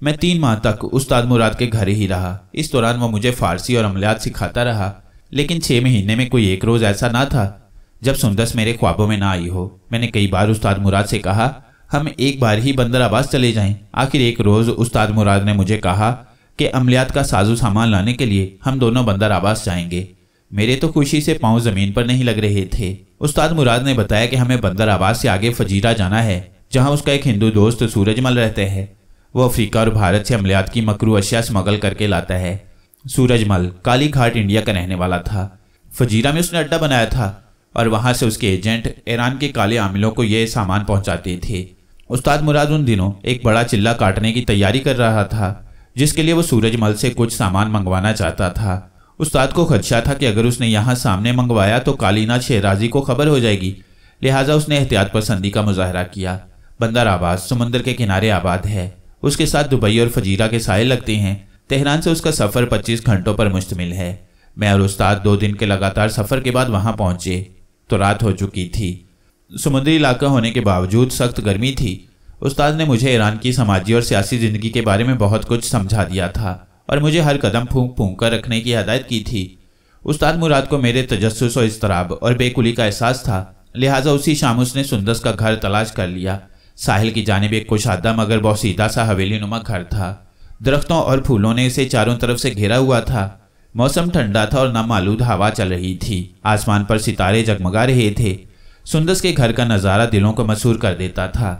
मैं तीन माह तक उस्ताद मुराद के घर ही रहा इस दौरान वह मुझे फारसी और अमलियात सिखाता रहा लेकिन छः महीने में कोई एक रोज़ ऐसा ना था जब सुंदस मेरे ख्वाबों में ना आई हो मैंने कई बार उस्ताद मुराद से कहा हम एक बार ही बंदर आबाज चले जाएं आखिर एक रोज़ उस्ताद मुराद ने मुझे कहा कि अमलियात का साजो सामान लाने के लिए हम दोनों बंदर आबाज जाएंगे मेरे तो खुशी से पाँव ज़मीन पर नहीं लग रहे थे उस्ताद मुराद ने बताया कि हमें बंदर आबाज से आगे फजीरा जाना है जहाँ उसका एक हिंदू दोस्त सूरजमल रहते हैं वह अफ्रीका और भारत से अमलियात की मकरू अशिया स्मगल करके लाता है सूरजमल काली घाट इंडिया का रहने वाला था फजीरा में उसने अड्डा बनाया था और वहाँ से उसके एजेंट ईरान के काले आमिलों को यह सामान पहुँचाते थे उस्ताद मुराद उन दिनों एक बड़ा चिल्ला काटने की तैयारी कर रहा था जिसके लिए वो सूरजमल से कुछ सामान मंगवाना चाहता था उस्ताद को खदशा था कि अगर उसने यहाँ सामने मंगवाया तो कालीना शेराजी को खबर हो जाएगी लिहाजा उसने एहतियात पसंदी का मुजाहरा किया बंदर आबाद समुंदर के किनारे आबाद है उसके साथ दुबई और फजीरा के साय लगते हैं तेहरान से उसका सफ़र 25 घंटों पर मुश्तमिल है मैं और उस्ताद दो दिन के लगातार सफ़र के बाद वहाँ पहुँचे तो रात हो चुकी थी समुद्री इलाका होने के बावजूद सख्त गर्मी थी उस्ताद ने मुझे ईरान की समाजी और सियासी ज़िंदगी के बारे में बहुत कुछ समझा दिया था और मुझे हर कदम फूंक फूंक कर रखने की हदायत की थी उस्ताद मुराद को मेरे तजस्स और इसतराब और बेकुली का एहसास था लिहाजा उसी शाम उसने सुंदस का घर तलाश कर लिया साहिल की जानब एक कुशादा मगर बहुत सीधा सा हवेली नुमा घर था दरख्तों और फूलों ने इसे चारों तरफ से घेरा हुआ था मौसम ठंडा था और नामालूद हवा चल रही थी आसमान पर सितारे जगमगा रहे थे सुंदस के घर का नज़ारा दिलों को मसूर कर देता था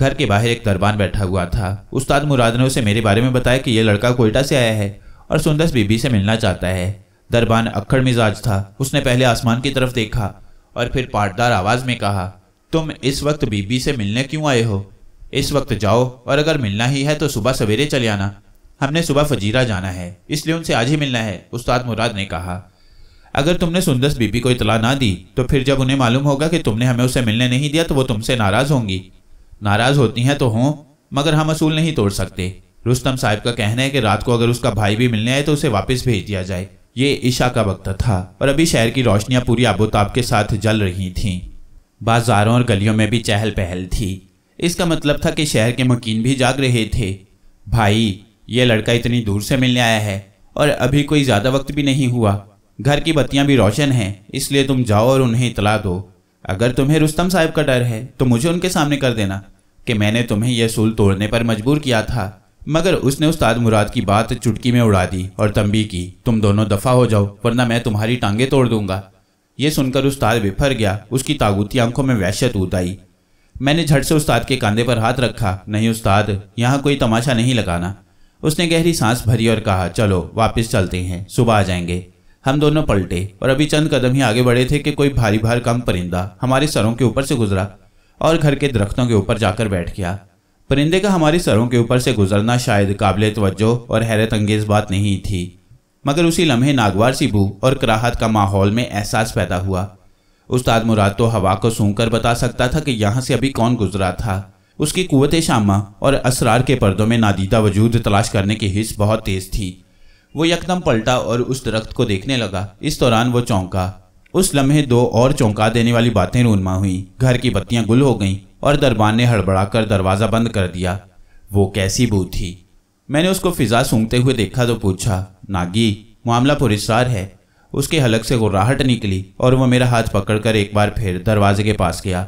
घर के बाहर एक दरबान बैठा हुआ था उस्ताद मुराद ने उसे मेरे बारे में बताया कि यह लड़का कोयटा से आया है और सुंदस बीबी से मिलना चाहता है दरबान अक्खड़ मिजाज था उसने पहले आसमान की तरफ देखा और फिर पाटदार आवाज़ में कहा तुम इस वक्त बीबी से मिलने क्यों आए हो इस वक्त जाओ और अगर मिलना ही है तो सुबह सवेरे चले आना हमने सुबह फजीरा जाना है इसलिए उनसे आज ही मिलना है उस्ताद मुराद ने कहा अगर तुमने सुंदस बीबी को इतला ना दी तो फिर जब उन्हें मालूम होगा कि तुमने हमें उसे मिलने नहीं दिया तो वो तुमसे नाराज़ होंगी नाराज़ होती हैं तो हों मगर हम असूल नहीं तोड़ सकते रुस्तम साहब का कहना है कि रात को अगर उसका भाई भी मिलने आए तो उसे वापस भेज दिया जाए ये ईशा का वक्त था और अभी शहर की रोशनियां पूरी आबोताब के साथ जल रही थीं बाजारों और गलियों में भी चहल पहल थी इसका मतलब था कि शहर के मकीन भी जाग रहे थे भाई ये लड़का इतनी दूर से मिलने आया है और अभी कोई ज़्यादा वक्त भी नहीं हुआ घर की बत्तियां भी रोशन हैं इसलिए तुम जाओ और उन्हें इतला दो अगर तुम्हें रुस्तम साहब का डर है तो मुझे उनके सामने कर देना कि मैंने तुम्हें यह सूल तोड़ने पर मजबूर किया था मगर उसने उस्ताद मुराद की बात चुटकी में उड़ा दी और तंबी की तुम दोनों दफा हो जाओ वरना मैं तुम्हारी टांगे तोड़ दूंगा ये सुनकर उस्ताद बिफर गया उसकी तागुती आंखों में वहशत ऊत आई मैंने झट से उस्ताद के कांधे पर हाथ रखा नहीं उस्ताद यहाँ कोई तमाशा नहीं लगाना उसने गहरी सांस भरी और कहा चलो वापस चलते हैं सुबह आ जाएंगे हम दोनों पलटे और अभी चंद कदम ही आगे बढ़े थे कि कोई भारी भार कम परिंदा हमारे सरों के ऊपर से गुजरा और घर के दरख्तों के ऊपर जाकर बैठ गया परिंदे का हमारे सरों के ऊपर से गुजरना शायद काबिल तवज्जो और हैरत अंगेज बात नहीं थी मगर उसी लम्हे नागवार सी बू और कराहत का माहौल में एहसास पैदा हुआ उस्ताद मुराद तो हवा को सूंघ कर बता सकता था कि यहाँ से अभी कौन गुजरा था उसकी कुत शामा और असरार के पर्दों में नादीदा वजूद तलाश करने की हिस्स बहुत तेज थी वो यकदम पलटा और उस दरख्त को देखने लगा इस दौरान वो चौंका उस लम्हे दो और चौंका देने वाली बातें रूनमा हुई घर की बत्तियां गुल हो गईं और दरबान ने हड़बड़ाकर दरवाज़ा बंद कर दिया वो कैसी बू थी मैंने उसको फिजा सूंघते हुए देखा तो पूछा नागी मामला पुरिसार है उसके हलक से गुर्राहट निकली और वह मेरा हाथ पकड़कर एक बार फिर दरवाजे के पास गया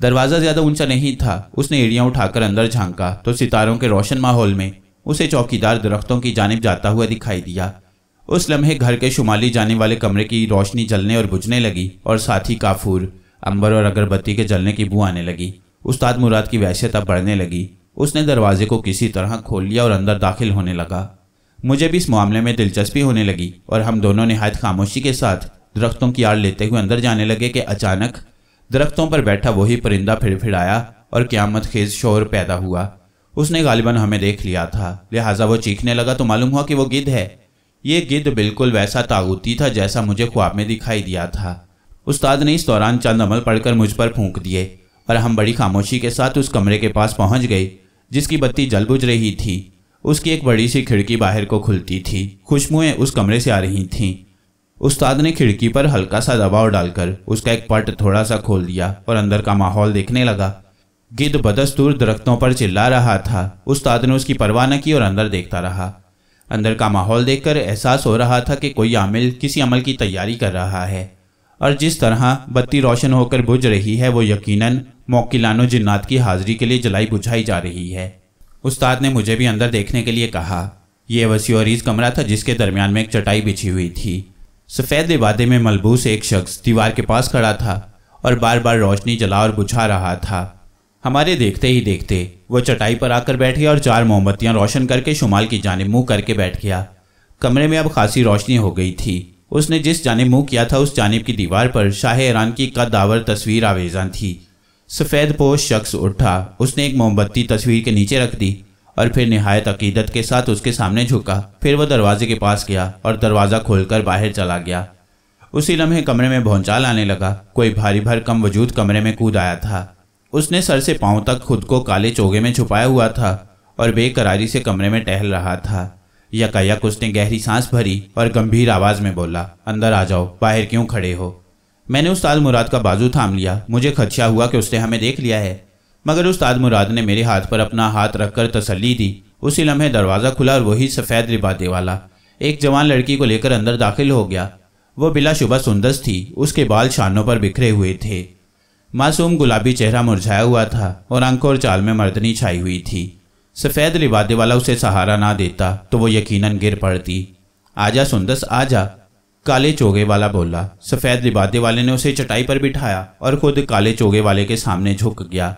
दरवाज़ा ज़्यादा ऊंचा नहीं था उसने एड़ियाँ उठाकर अंदर झांका तो सितारों के रोशन माहौल में उसे चौकीदार दरख्तों की जानब जाता हुआ दिखाई दिया उस लम्हे घर के शुमाली जाने वाले कमरे की रोशनी जलने और बुझने लगी और साथ ही काफूर अंबर और अगरबत्ती के जलने की बू आने लगी उस्ताद मुराद की वैश्यता बढ़ने लगी उसने दरवाजे को किसी तरह खोल लिया और अंदर दाखिल होने लगा मुझे भी इस मामले में दिलचस्पी होने लगी और हम दोनों नहायत खामोशी के साथ दरख्तों की आड़ लेते हुए अंदर जाने लगे कि अचानक दरख्तों पर बैठा वही परिंदा फिड़फिड़ाया और क्यामत खेज शोर पैदा हुआ उसने गालिबा हमें देख लिया था लिहाजा वो चीखने लगा तो मालूम हुआ कि वो गिद्ध है ये गिद्ध बिल्कुल वैसा तागुती था जैसा मुझे ख्वाब में दिखाई दिया था उस्ताद ने इस दौरान चंद अमल पढ़कर मुझ पर फूंक दिए और हम बड़ी खामोशी के साथ उस कमरे के पास पहुंच गए जिसकी बत्ती जल बुझ रही थी उसकी एक बड़ी सी खिड़की बाहर को खुलती थी खुशबुएं उस कमरे से आ रही थीं उस्ताद ने खिड़की पर हल्का सा दबाव डालकर उसका एक पट थोड़ा सा खोल दिया और अंदर का माहौल देखने लगा गिद्ध बदस्तूर दरख्तों पर चिल्ला रहा था उस्ताद ने उसकी परवाह न की और अंदर देखता रहा अंदर का माहौल देखकर एहसास हो रहा था कि कोई आमिल किसी अमल की तैयारी कर रहा है और जिस तरह बत्ती रोशन होकर बुझ रही है वो यकीनन मोकिलानो जिन्नात की हाजिरी के लिए जलाई बुझाई जा रही है उस्ताद ने मुझे भी अंदर देखने के लिए कहा यह वसीवरीज कमरा था जिसके दरमियान में एक चटाई बिछी हुई थी सफ़ेद लिबादे में मलबूस एक शख्स दीवार के पास खड़ा था और बार बार रोशनी जला और बुझा रहा था हमारे देखते ही देखते वो चटाई पर आकर बैठ गया और चार मोमबत्तियां रोशन करके शुमाल की जाने मुंह करके बैठ गया कमरे में अब खासी रोशनी हो गई थी उसने जिस जाने मुंह किया था उस जानब की दीवार पर शाह ईरान की कदावर तस्वीर आवेजा थी सफ़ेद पोश शख्स उठा उसने एक मोमबत्ती तस्वीर के नीचे रख दी और फिर नहायत अकीदत के साथ उसके सामने झुका फिर वह दरवाजे के पास गया और दरवाज़ा खोलकर बाहर चला गया उसी लम्हे कमरे में भौचाल आने लगा कोई भारी भर कम वजूद कमरे में कूद आया था उसने सर से पाँव तक खुद को काले चोगे में छुपाया हुआ था और बेकरारी से कमरे में टहल रहा था यकायक उसने गहरी सांस भरी और गंभीर आवाज़ में बोला अंदर आ जाओ बाहर क्यों खड़े हो मैंने उस्ताद मुराद का बाजू थाम लिया मुझे खदशा हुआ कि उसने हमें देख लिया है मगर उस्ताद मुराद ने मेरे हाथ पर अपना हाथ रखकर तसल्ली दी उसी लम्हे दरवाज़ा खुला और वही सफ़ेद रिबाते वाला एक जवान लड़की को लेकर अंदर दाखिल हो गया वो बिलाशुबा सुंदस थी उसके बाल शानों पर बिखरे हुए थे मासूम गुलाबी चेहरा मुरझाया हुआ था और आंखों और चाल में मर्दनी छाई हुई थी सफ़ेद लिबादे वाला उसे सहारा ना देता तो वो यकीनन गिर पड़ती आजा सुंदस आजा काले चोगे वाला बोला सफ़ेद लिबादे वाले ने उसे चटाई पर बिठाया और खुद काले चोगे वाले के सामने झुक गया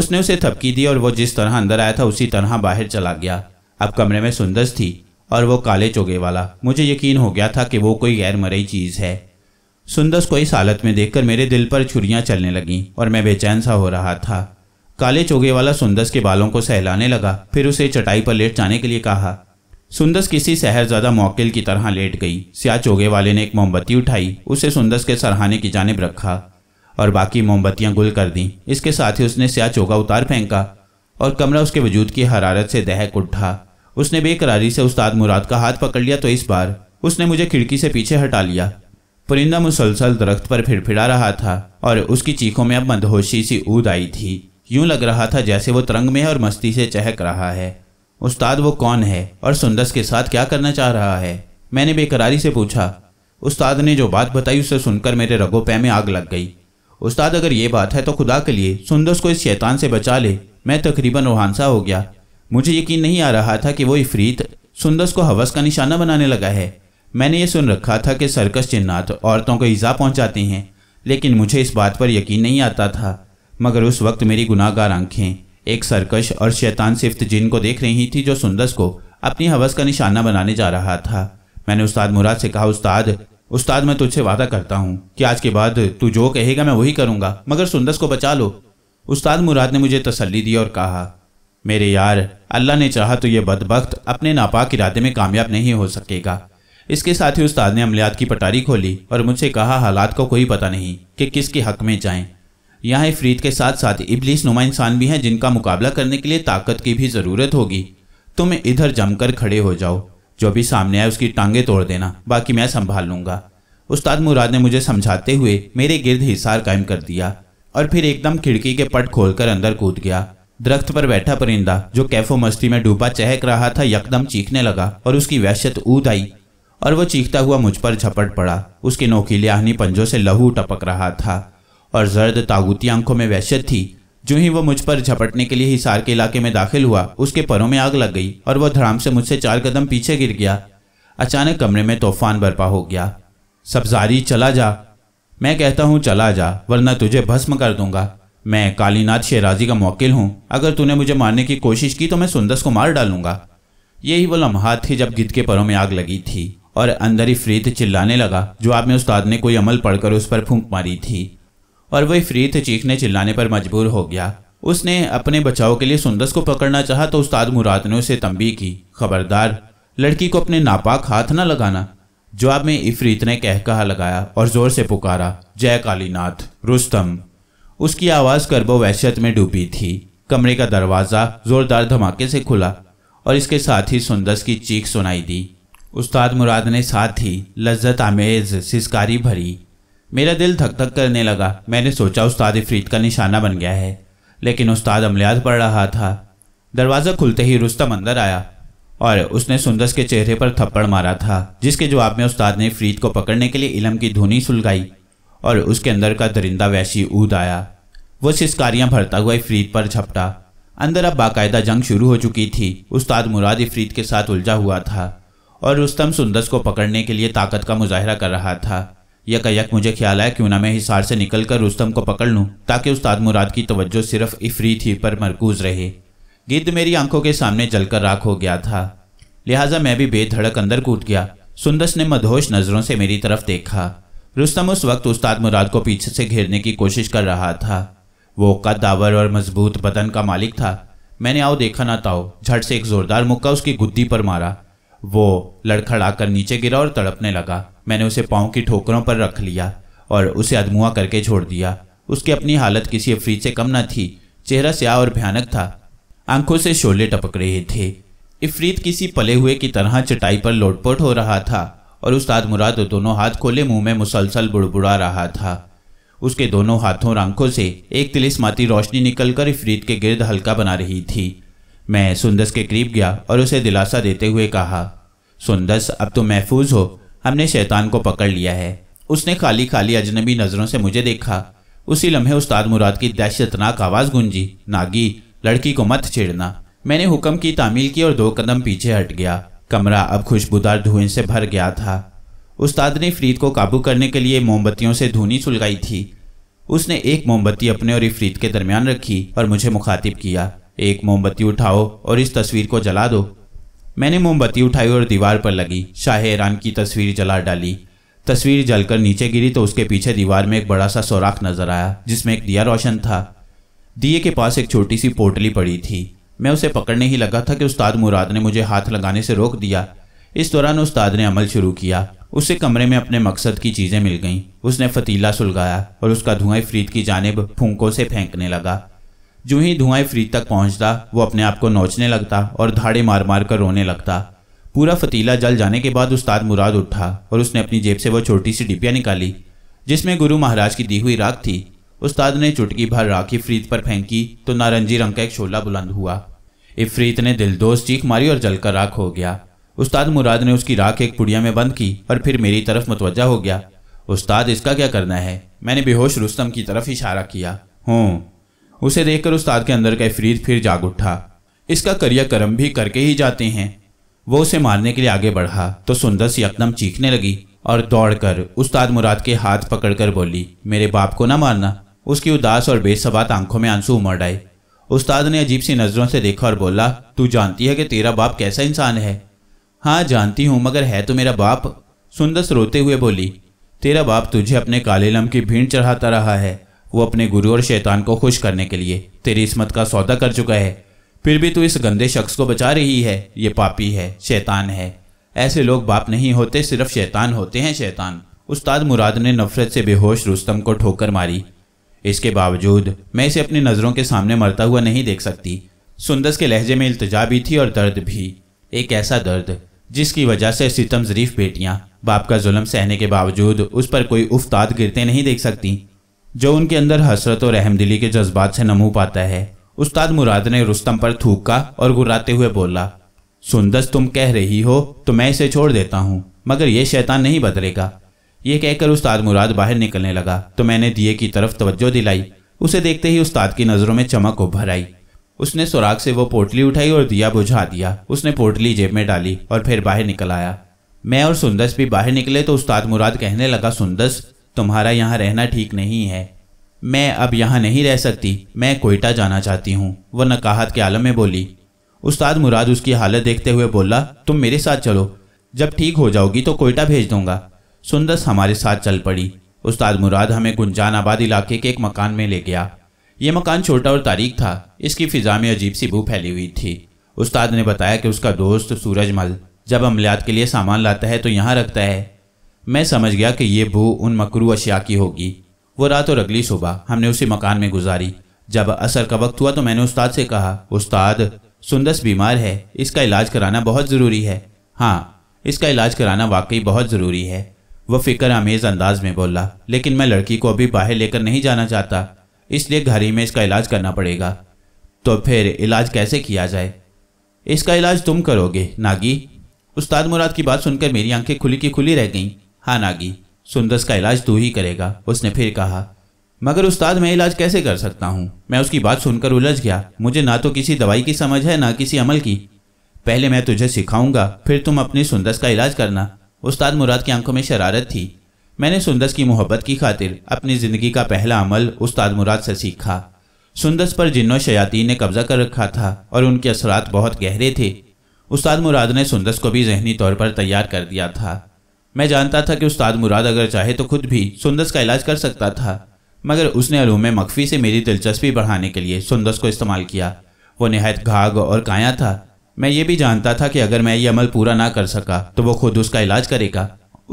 उसने उसे थपकी दी और वो जिस तरह अंदर आया था उसी तरह बाहर चला गया अब कमरे में सुंदस थी और वो काले चोगे वाला मुझे यकीन हो गया था कि वो कोई गैर मरई चीज़ है सुंदस को इस हालत में देखकर मेरे दिल पर छुरियाँ चलने लगीं और मैं बेचैन सा हो रहा था काले चोगे वाला सुंदस के बालों को सहलाने लगा फिर उसे चटाई पर लेट जाने के लिए कहा सुंदस किसी शहरजादा मौकिल की तरह लेट गई सिया चोगे वाले ने एक मोमबत्ती उठाई उसे सुंदस के सरहाने की जानब रखा और बाकी मोमबत्तियां गुल कर दी इसके साथ ही उसने सिया चोगा उतार फेंका और कमरा उसके वजूद की हरारत से दहक उठा उसने बेकरारी से उस्ताद मुराद का हाथ पकड़ लिया तो इस बार उसने मुझे खिड़की से पीछे हटा लिया परिंदा मुसलसल दरख्त पर फिड़फिड़ा रहा था और उसकी चीखों में अब मंदहोशी सी ऊद आई थी यूं लग रहा था जैसे वो तरंग में है और मस्ती से चहक रहा है उस्ताद वो कौन है और सुंदस के साथ क्या करना चाह रहा है मैंने बेकरारी से पूछा उस्ताद ने जो बात बताई उसे सुनकर मेरे रगो पै में आग लग गई उस्ताद अगर ये बात है तो खुदा के लिए सुंदस को इस शैतान से बचा ले मैं तकरीबन रोहानसा हो गया मुझे यकीन नहीं आ रहा था कि वो इफरीत सुंदस को हवस का निशाना बनाने लगा है मैंने ये सुन रखा था कि सर्कस चिन्नात औरतों को ईज़ा पहुंचाते हैं लेकिन मुझे इस बात पर यकीन नहीं आता था मगर उस वक्त मेरी गुनाहगार आंखें एक सरकश और शैतान सिफ्त जिन को देख रही थी जो सुंदस को अपनी हवस का निशाना बनाने जा रहा था मैंने उस्ताद मुराद से कहा उस्ताद उस्ताद मैं तुझसे वादा करता हूँ कि आज के बाद तू जो कहेगा मैं वही करूँगा मगर सुंदस को बचा लो उस्ताद मुराद ने मुझे तसल्ली दी और कहा मेरे यार अल्लाह ने चाहा तो यह बदबخت अपने नापाक इरादे में कामयाब नहीं हो सकेगा इसके साथ ही उस्ताद ने अमलियात की पटारी खोली और मुझसे कहा हालात को कोई पता नहीं कि किसके हक में जाएं यहाँ इफरीत के साथ साथ इबलीस नुमा इंसान भी हैं जिनका मुकाबला करने के लिए ताकत की भी ज़रूरत होगी तुम तो इधर जमकर खड़े हो जाओ जो भी सामने आए उसकी टांगे तोड़ देना बाकी मैं संभाल लूँगा उस्ताद मुराद ने मुझे समझाते हुए मेरे गिर्द हिसार कायम कर दिया और फिर एकदम खिड़की के पट खोलकर अंदर कूद गया दरख्त पर बैठा परिंदा जो कैफो मस्ती में डूबा चहक रहा था यकदम चीखने लगा और उसकी वहशत ऊद आई और वो चीखता हुआ मुझ पर झपट पड़ा उसके नोकीले आहनी पंजों से लहू टपक रहा था और जर्द तागुती आंखों में वहशत थी जो ही वो मुझ पर झपटने के लिए हिसार के इलाके में दाखिल हुआ उसके परों में आग लग गई और वह धड़ाम से मुझसे चार कदम पीछे गिर गया अचानक कमरे में तूफान बर्पा हो गया सब्जारी चला जा मैं कहता हूँ चला जा वरना तुझे भस्म कर दूंगा मैं कालीनाथ शेराजी का मौकिल हूँ अगर तूने मुझे मारने की कोशिश की तो मैं सुंदस को मार डालूंगा यही वो लम्हा थे जब गिद्ध के परों में आग लगी थी और अंदर ही फ्रीत चिल्लाने लगा जो आपने उस्ताद ने कोई अमल पढ़कर उस पर फूंक मारी थी और वो इफरीत चीखने चिल्लाने पर मजबूर हो गया उसने अपने बचाव के लिए सुंदस को पकड़ना चाहा तो उस्ताद मुराद ने उसे तंबी की खबरदार लड़की को अपने नापाक हाथ न लगाना जवाब में इफरीत ने कह कहा लगाया और जोर से पुकारा जय कालीनाथ रुस्तम उसकी आवाज़ करबो वैश्यत में डूबी थी कमरे का दरवाज़ा ज़ोरदार धमाके से खुला और इसके साथ ही सुंदस की चीख सुनाई दी उस्ताद मुराद ने साथ ही लज्जत आमेज सिस्कारी भरी मेरा दिल धक धक करने लगा मैंने सोचा उस्ताद इफरीत का निशाना बन गया है लेकिन उस्ताद अमलियात पड़ रहा था दरवाज़ा खुलते ही रुस्तम अंदर आया और उसने सुंदस के चेहरे पर थप्पड़ मारा था जिसके जवाब में उस्ताद ने फरीद को पकड़ने के लिए इलम की धुनी सुलगाई और उसके अंदर का दरिंदा वैशी ऊद आया वो सिस्कारियाँ भरता हुआ इफरीद पर झपटा अंदर अब बाकायदा जंग शुरू हो चुकी थी उस्ताद मुराद इफरीद के साथ उलझा हुआ था और रुस्तम सुंदस को पकड़ने के लिए ताकत का मुजाहरा कर रहा था कयक मुझे ख्याल आया क्यों ना मैं हिसार से निकल कर रुस्तम को पकड़ लूँ ताकि उस्ताद मुराद की तवज्जो सिर्फ इफरी थी पर मरकूज रहे गिद्ध मेरी आंखों के सामने जलकर राख हो गया था लिहाजा मैं भी बेधड़क अंदर कूद गया सुंदस ने मधोश नज़रों से मेरी तरफ देखा रुस्तम उस वक्त उस्ताद मुराद को पीछे से घेरने की कोशिश कर रहा था वो दावर और मजबूत बदन का मालिक था मैंने आओ देखा ना ताओ झट से एक जोरदार मुक्का उसकी गुद्दी पर मारा वो लड़खड़ाकर नीचे गिरा और तड़पने लगा मैंने उसे पाँव की ठोकरों पर रख लिया और उसे अदमुआ करके छोड़ दिया उसकी अपनी हालत किसी अफरीज से कम न थी चेहरा स्याह और भयानक था आंखों से शोले टपक रहे थे इफरीत किसी पले हुए की तरह चटाई पर लोटपोट हो रहा था और उस्ताद मुराद दोनों हाथ खोले मुंह में मुसलसल बुड़बुड़ा रहा था उसके दोनों हाथों और आंखों से एक तिलिस्माती रोशनी निकलकर इफरीत के गिर्द हल्का बना रही थी मैं सुंदस के करीब गया और उसे दिलासा देते हुए कहा सुंदस अब तो महफूज हो हमने शैतान को पकड़ लिया है उसने खाली खाली अजनबी नज़रों से मुझे देखा उसी लम्हे उस्ताद मुराद की दहशतनाक आवाज़ गूंजी नागी लड़की को मत छेड़ना मैंने हुक्म की तामील की और दो कदम पीछे हट गया कमरा अब खुशबूदार धुएं से भर गया था उस्ताद ने इफ्रीत को काबू करने के लिए मोमबत्तियों से धुनी सुलगाई थी उसने एक मोमबत्ती अपने और इफ्रीत के दरमियान रखी और मुझे मुखातिब किया एक मोमबत्ती उठाओ और इस तस्वीर को जला दो मैंने मोमबत्ती उठाई और दीवार पर लगी शाह ऐरान की तस्वीर जला डाली तस्वीर जलकर नीचे गिरी तो उसके पीछे दीवार में एक बड़ा सा सौराख नजर आया जिसमें एक दिया रोशन था दिए के पास एक छोटी सी पोटली पड़ी थी मैं उसे पकड़ने ही लगा था कि उस्ताद मुराद ने मुझे हाथ लगाने से रोक दिया इस दौरान उस्ताद ने अमल शुरू किया उसे कमरे में अपने मकसद की चीज़ें मिल गईं उसने फतीला सुलगाया और उसका धुआं फ्रीद की जानब फूकों से फेंकने लगा जो ही धुआं फ्रिज तक पहुंचता वो अपने आप को नोचने लगता और धाड़े मार मार कर रोने लगता पूरा फतीला जल जाने के बाद उस्ताद मुराद उठा और उसने अपनी जेब से वह छोटी सी डिबिया निकाली जिसमें गुरु महाराज की दी हुई राख थी उस्ताद ने चुटकी भर राखी फ्रीत पर फेंकी तो नारंगी रंग का एक छोला बुलंद हुआ इफ्रीत ने दिलदोज चीख मारी और जलकर राख हो गया उस्ताद मुराद ने उसकी राख एक पुड़िया में बंद की और फिर मेरी तरफ मुतवजा हो गया उस्ताद इसका क्या करना है मैंने बेहोश रुस्तम की तरफ इशारा किया हूँ उसे देखकर उस्ताद के अंदर का इफरीत फिर जाग उठा इसका करिया कर्म भी करके ही जाते हैं वो उसे मारने के लिए आगे बढ़ा तो सुंदर सी अकदम चीखने लगी और दौड़कर उस्ताद मुराद के हाथ पकड़कर बोली मेरे बाप को ना मारना उसकी उदास और बेसबात आंखों में आंसू उमड़ आए उस्ताद ने अजीब सी नज़रों से देखा और बोला तू जानती है कि तेरा बाप कैसा इंसान है हाँ जानती हूँ मगर है तो मेरा बाप सुंदस रोते हुए बोली तेरा बाप तुझे अपने काले लम की भीड़ चढ़ाता रहा है वो अपने गुरु और शैतान को खुश करने के लिए तेरी इसमत का सौदा कर चुका है फिर भी तू इस गंदे शख्स को बचा रही है ये पापी है शैतान है ऐसे लोग बाप नहीं होते सिर्फ शैतान होते हैं शैतान उस्ताद मुराद ने नफरत से बेहोश रुस्तम को ठोकर मारी इसके बावजूद मैं इसे अपनी नज़रों के सामने मरता हुआ नहीं देख सकती सुंदस के लहजे में इल्तजा भी थी और दर्द भी एक ऐसा दर्द जिसकी वजह से सितम जरीफ बेटियां बाप का जुल्म सहने के बावजूद उस पर कोई उफ्ताद गिरते नहीं देख सकती जो उनके अंदर हसरत और रहमदिली के जज्बात से नमू पाता है उस्ताद मुराद ने रुस्तम पर थूका और गुर्राते हुए बोला सुंदस तुम कह रही हो तो मैं इसे छोड़ देता हूँ मगर यह शैतान नहीं बदलेगा ये कहकर उस्ताद मुराद बाहर निकलने लगा तो मैंने दिए की तरफ तवज्जो दिलाई उसे देखते ही उस्ताद की नज़रों में चमक उभर आई उसने सुराग से वो पोटली उठाई और दिया बुझा दिया उसने पोटली जेब में डाली और फिर बाहर निकल आया मैं और सुंदस भी बाहर निकले तो उस्ताद मुराद कहने लगा सुंदस तुम्हारा यहाँ रहना ठीक नहीं है मैं अब यहाँ नहीं रह सकती मैं कोयटा जाना चाहती हूँ वह नकाहत के आलम में बोली उस्ताद मुराद उसकी हालत देखते हुए बोला तुम मेरे साथ चलो जब ठीक हो जाओगी तो कोयटा भेज दूंगा सुंदस हमारे साथ चल पड़ी उस्ताद मुराद हमें गुंजान आबाद इलाके के एक मकान में ले गया ये मकान छोटा और तारीख था इसकी फिजा में अजीब सी बू फैली हुई थी उस्ताद ने बताया कि उसका दोस्त सूरजमल जब अमलियात के लिए सामान लाता है तो यहाँ रखता है मैं समझ गया कि ये भू उन मकरू अशिया की होगी वो रात और अगली सुबह हमने उसी मकान में गुजारी जब असर का वक्त हुआ तो मैंने उस्ताद से कहा उस्ताद सुंदस बीमार है इसका इलाज कराना बहुत ज़रूरी है हाँ इसका इलाज कराना वाकई बहुत ज़रूरी है वह फ़िक्र आमेज़ अंदाज में बोला लेकिन मैं लड़की को अभी बाहर लेकर नहीं जाना चाहता इसलिए घर ही में इसका इलाज करना पड़ेगा तो फिर इलाज कैसे किया जाए इसका इलाज तुम करोगे नागी उस्ताद मुराद की बात सुनकर मेरी आंखें खुली की खुली रह गईं हाँ नागी सुंदस का इलाज तू ही करेगा उसने फिर कहा मगर उस्ताद मैं इलाज कैसे कर सकता हूँ मैं उसकी बात सुनकर उलझ गया मुझे ना तो किसी दवाई की समझ है ना किसी अमल की पहले मैं तुझे सिखाऊंगा फिर तुम अपने सुंदस का इलाज करना उस्ताद मुराद की आंखों में शरारत थी मैंने सुंदस की मोहब्बत की खातिर अपनी ज़िंदगी का पहला अमल उस्ताद मुराद से सीखा सुंदस पर जिन्नों शयातीन ने कब्ज़ा कर रखा था और उनके असरात बहुत गहरे थे उस्ताद मुराद ने सुंदस को भी जहनी तौर पर तैयार कर दिया था मैं जानता था कि उस्ताद मुराद अगर चाहे तो खुद भी सुंदस का इलाज कर सकता था मगर उसने अलूम मख्फी से मेरी दिलचस्पी बढ़ाने के लिए सुंदस को इस्तेमाल किया वो नहायत घाघ और काया था मैं ये भी जानता था कि अगर मैं ये अमल पूरा ना कर सका तो वो खुद उसका इलाज करेगा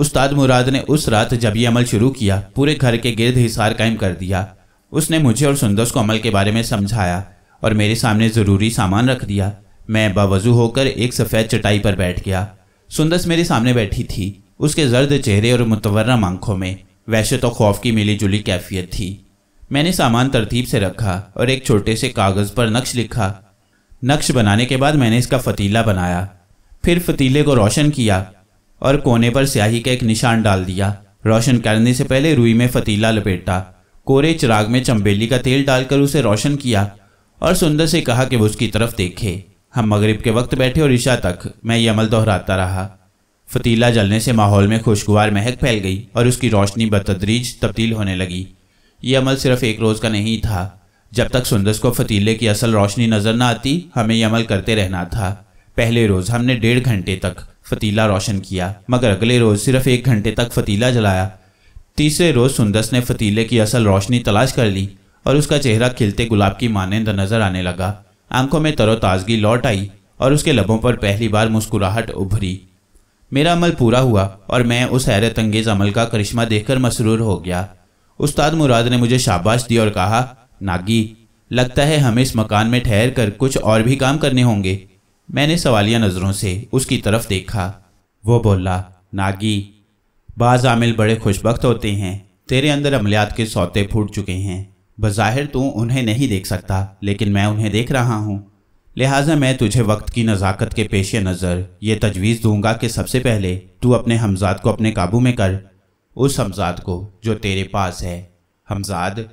उस्ताद मुराद ने उस रात जब यह अमल शुरू किया पूरे घर के गिरद हिसार कायम कर दिया उसने मुझे और सुंदस को अमल के बारे में समझाया और मेरे सामने ज़रूरी सामान रख दिया मैं बावजू होकर एक सफ़ेद चटाई पर बैठ गया सुंदस मेरे सामने बैठी थी उसके जर्द चेहरे और मुतवरम आंखों में वैसे तो खौफ की मिली जुली कैफियत थी मैंने सामान तरतीब से रखा और एक छोटे से कागज़ पर नक्श लिखा नक्श बनाने के बाद मैंने इसका फतीला बनाया फिर फतीले को रोशन किया और कोने पर स्याही का एक निशान डाल दिया रोशन करने से पहले रुई में फतीला लपेटा कोरे चिराग में चंबेली का तेल डालकर उसे रोशन किया और सुंदर से कहा कि वो उसकी तरफ देखे हम मगरिब के वक्त बैठे और ईशा तक मैं ये अमल दोहराता रहा फतीला जलने से माहौल में खुशगवार महक फैल गई और उसकी रोशनी बतदरीज तब्दील होने लगी ये अमल सिर्फ एक रोज़ का नहीं था जब तक सुंदस को फतीले की असल रोशनी नज़र न आती हमें यह अमल करते रहना था पहले रोज़ हमने डेढ़ घंटे तक फतीला रोशन किया मगर अगले रोज़ सिर्फ एक घंटे तक फतीला जलाया तीसरे रोज़ सुंदस ने फतीले की असल रोशनी तलाश कर ली और उसका चेहरा खिलते गुलाब की मानंद नज़र आने लगा आंखों में तरोताजगी लौट आई और उसके लबों पर पहली बार मुस्कुराहट उभरी मेरा अमल पूरा हुआ और मैं उस हैरत अंगेज अमल का करिश्मा देखकर मसरूर हो गया उस्ताद मुराद ने मुझे शाबाश दी और कहा नागी लगता है हमें इस मकान में ठहर कर कुछ और भी काम करने होंगे मैंने सवालिया नज़रों से उसकी तरफ देखा वो बोला नागी बाज़ आमिल बड़े खुशबक्त होते हैं तेरे अंदर अमलियात के सौते फूट चुके हैं बज़ाहिर तू उन्हें नहीं देख सकता लेकिन मैं उन्हें देख रहा हूँ लिहाजा मैं तुझे वक्त की नज़ाकत के पेश नज़र ये तजवीज़ दूंगा कि सबसे पहले तू अपने हमजाद को अपने काबू में कर उस हमजाद को जो तेरे पास है हमजाद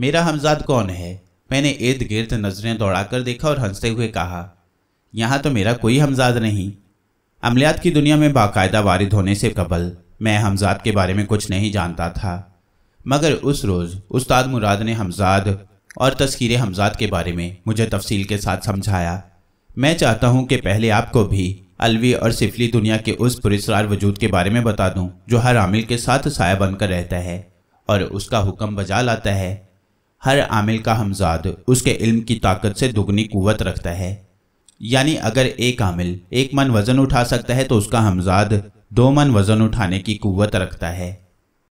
मेरा हमजाद कौन है मैंने इर्द गिर्द नज़रें दौड़ा कर देखा और हंसते हुए कहा यहाँ तो मेरा कोई हमजाद नहीं अमलियात की दुनिया में बाकायदा वारिद होने से कबल मैं हमजाद के बारे में कुछ नहीं जानता था मगर उस रोज़ उस्ताद मुराद ने हमजाद और तस्कीर हमजात के बारे में मुझे तफसील के साथ समझाया मैं चाहता हूँ कि पहले आपको भी अलवी और सिफली दुनिया के उस पुरस्कार वजूद के बारे में बता दूँ जो हर आमिल के साथ साया बनकर रहता है और उसका हुक्म बजा लाता है हर आमिल का हमजाद उसके इल्म की ताकत से दुगनी कुवत रखता है यानी अगर एक आमिल एक मन वज़न उठा सकता है तो उसका हमजाद दो मन वज़न उठाने की कुवत रखता है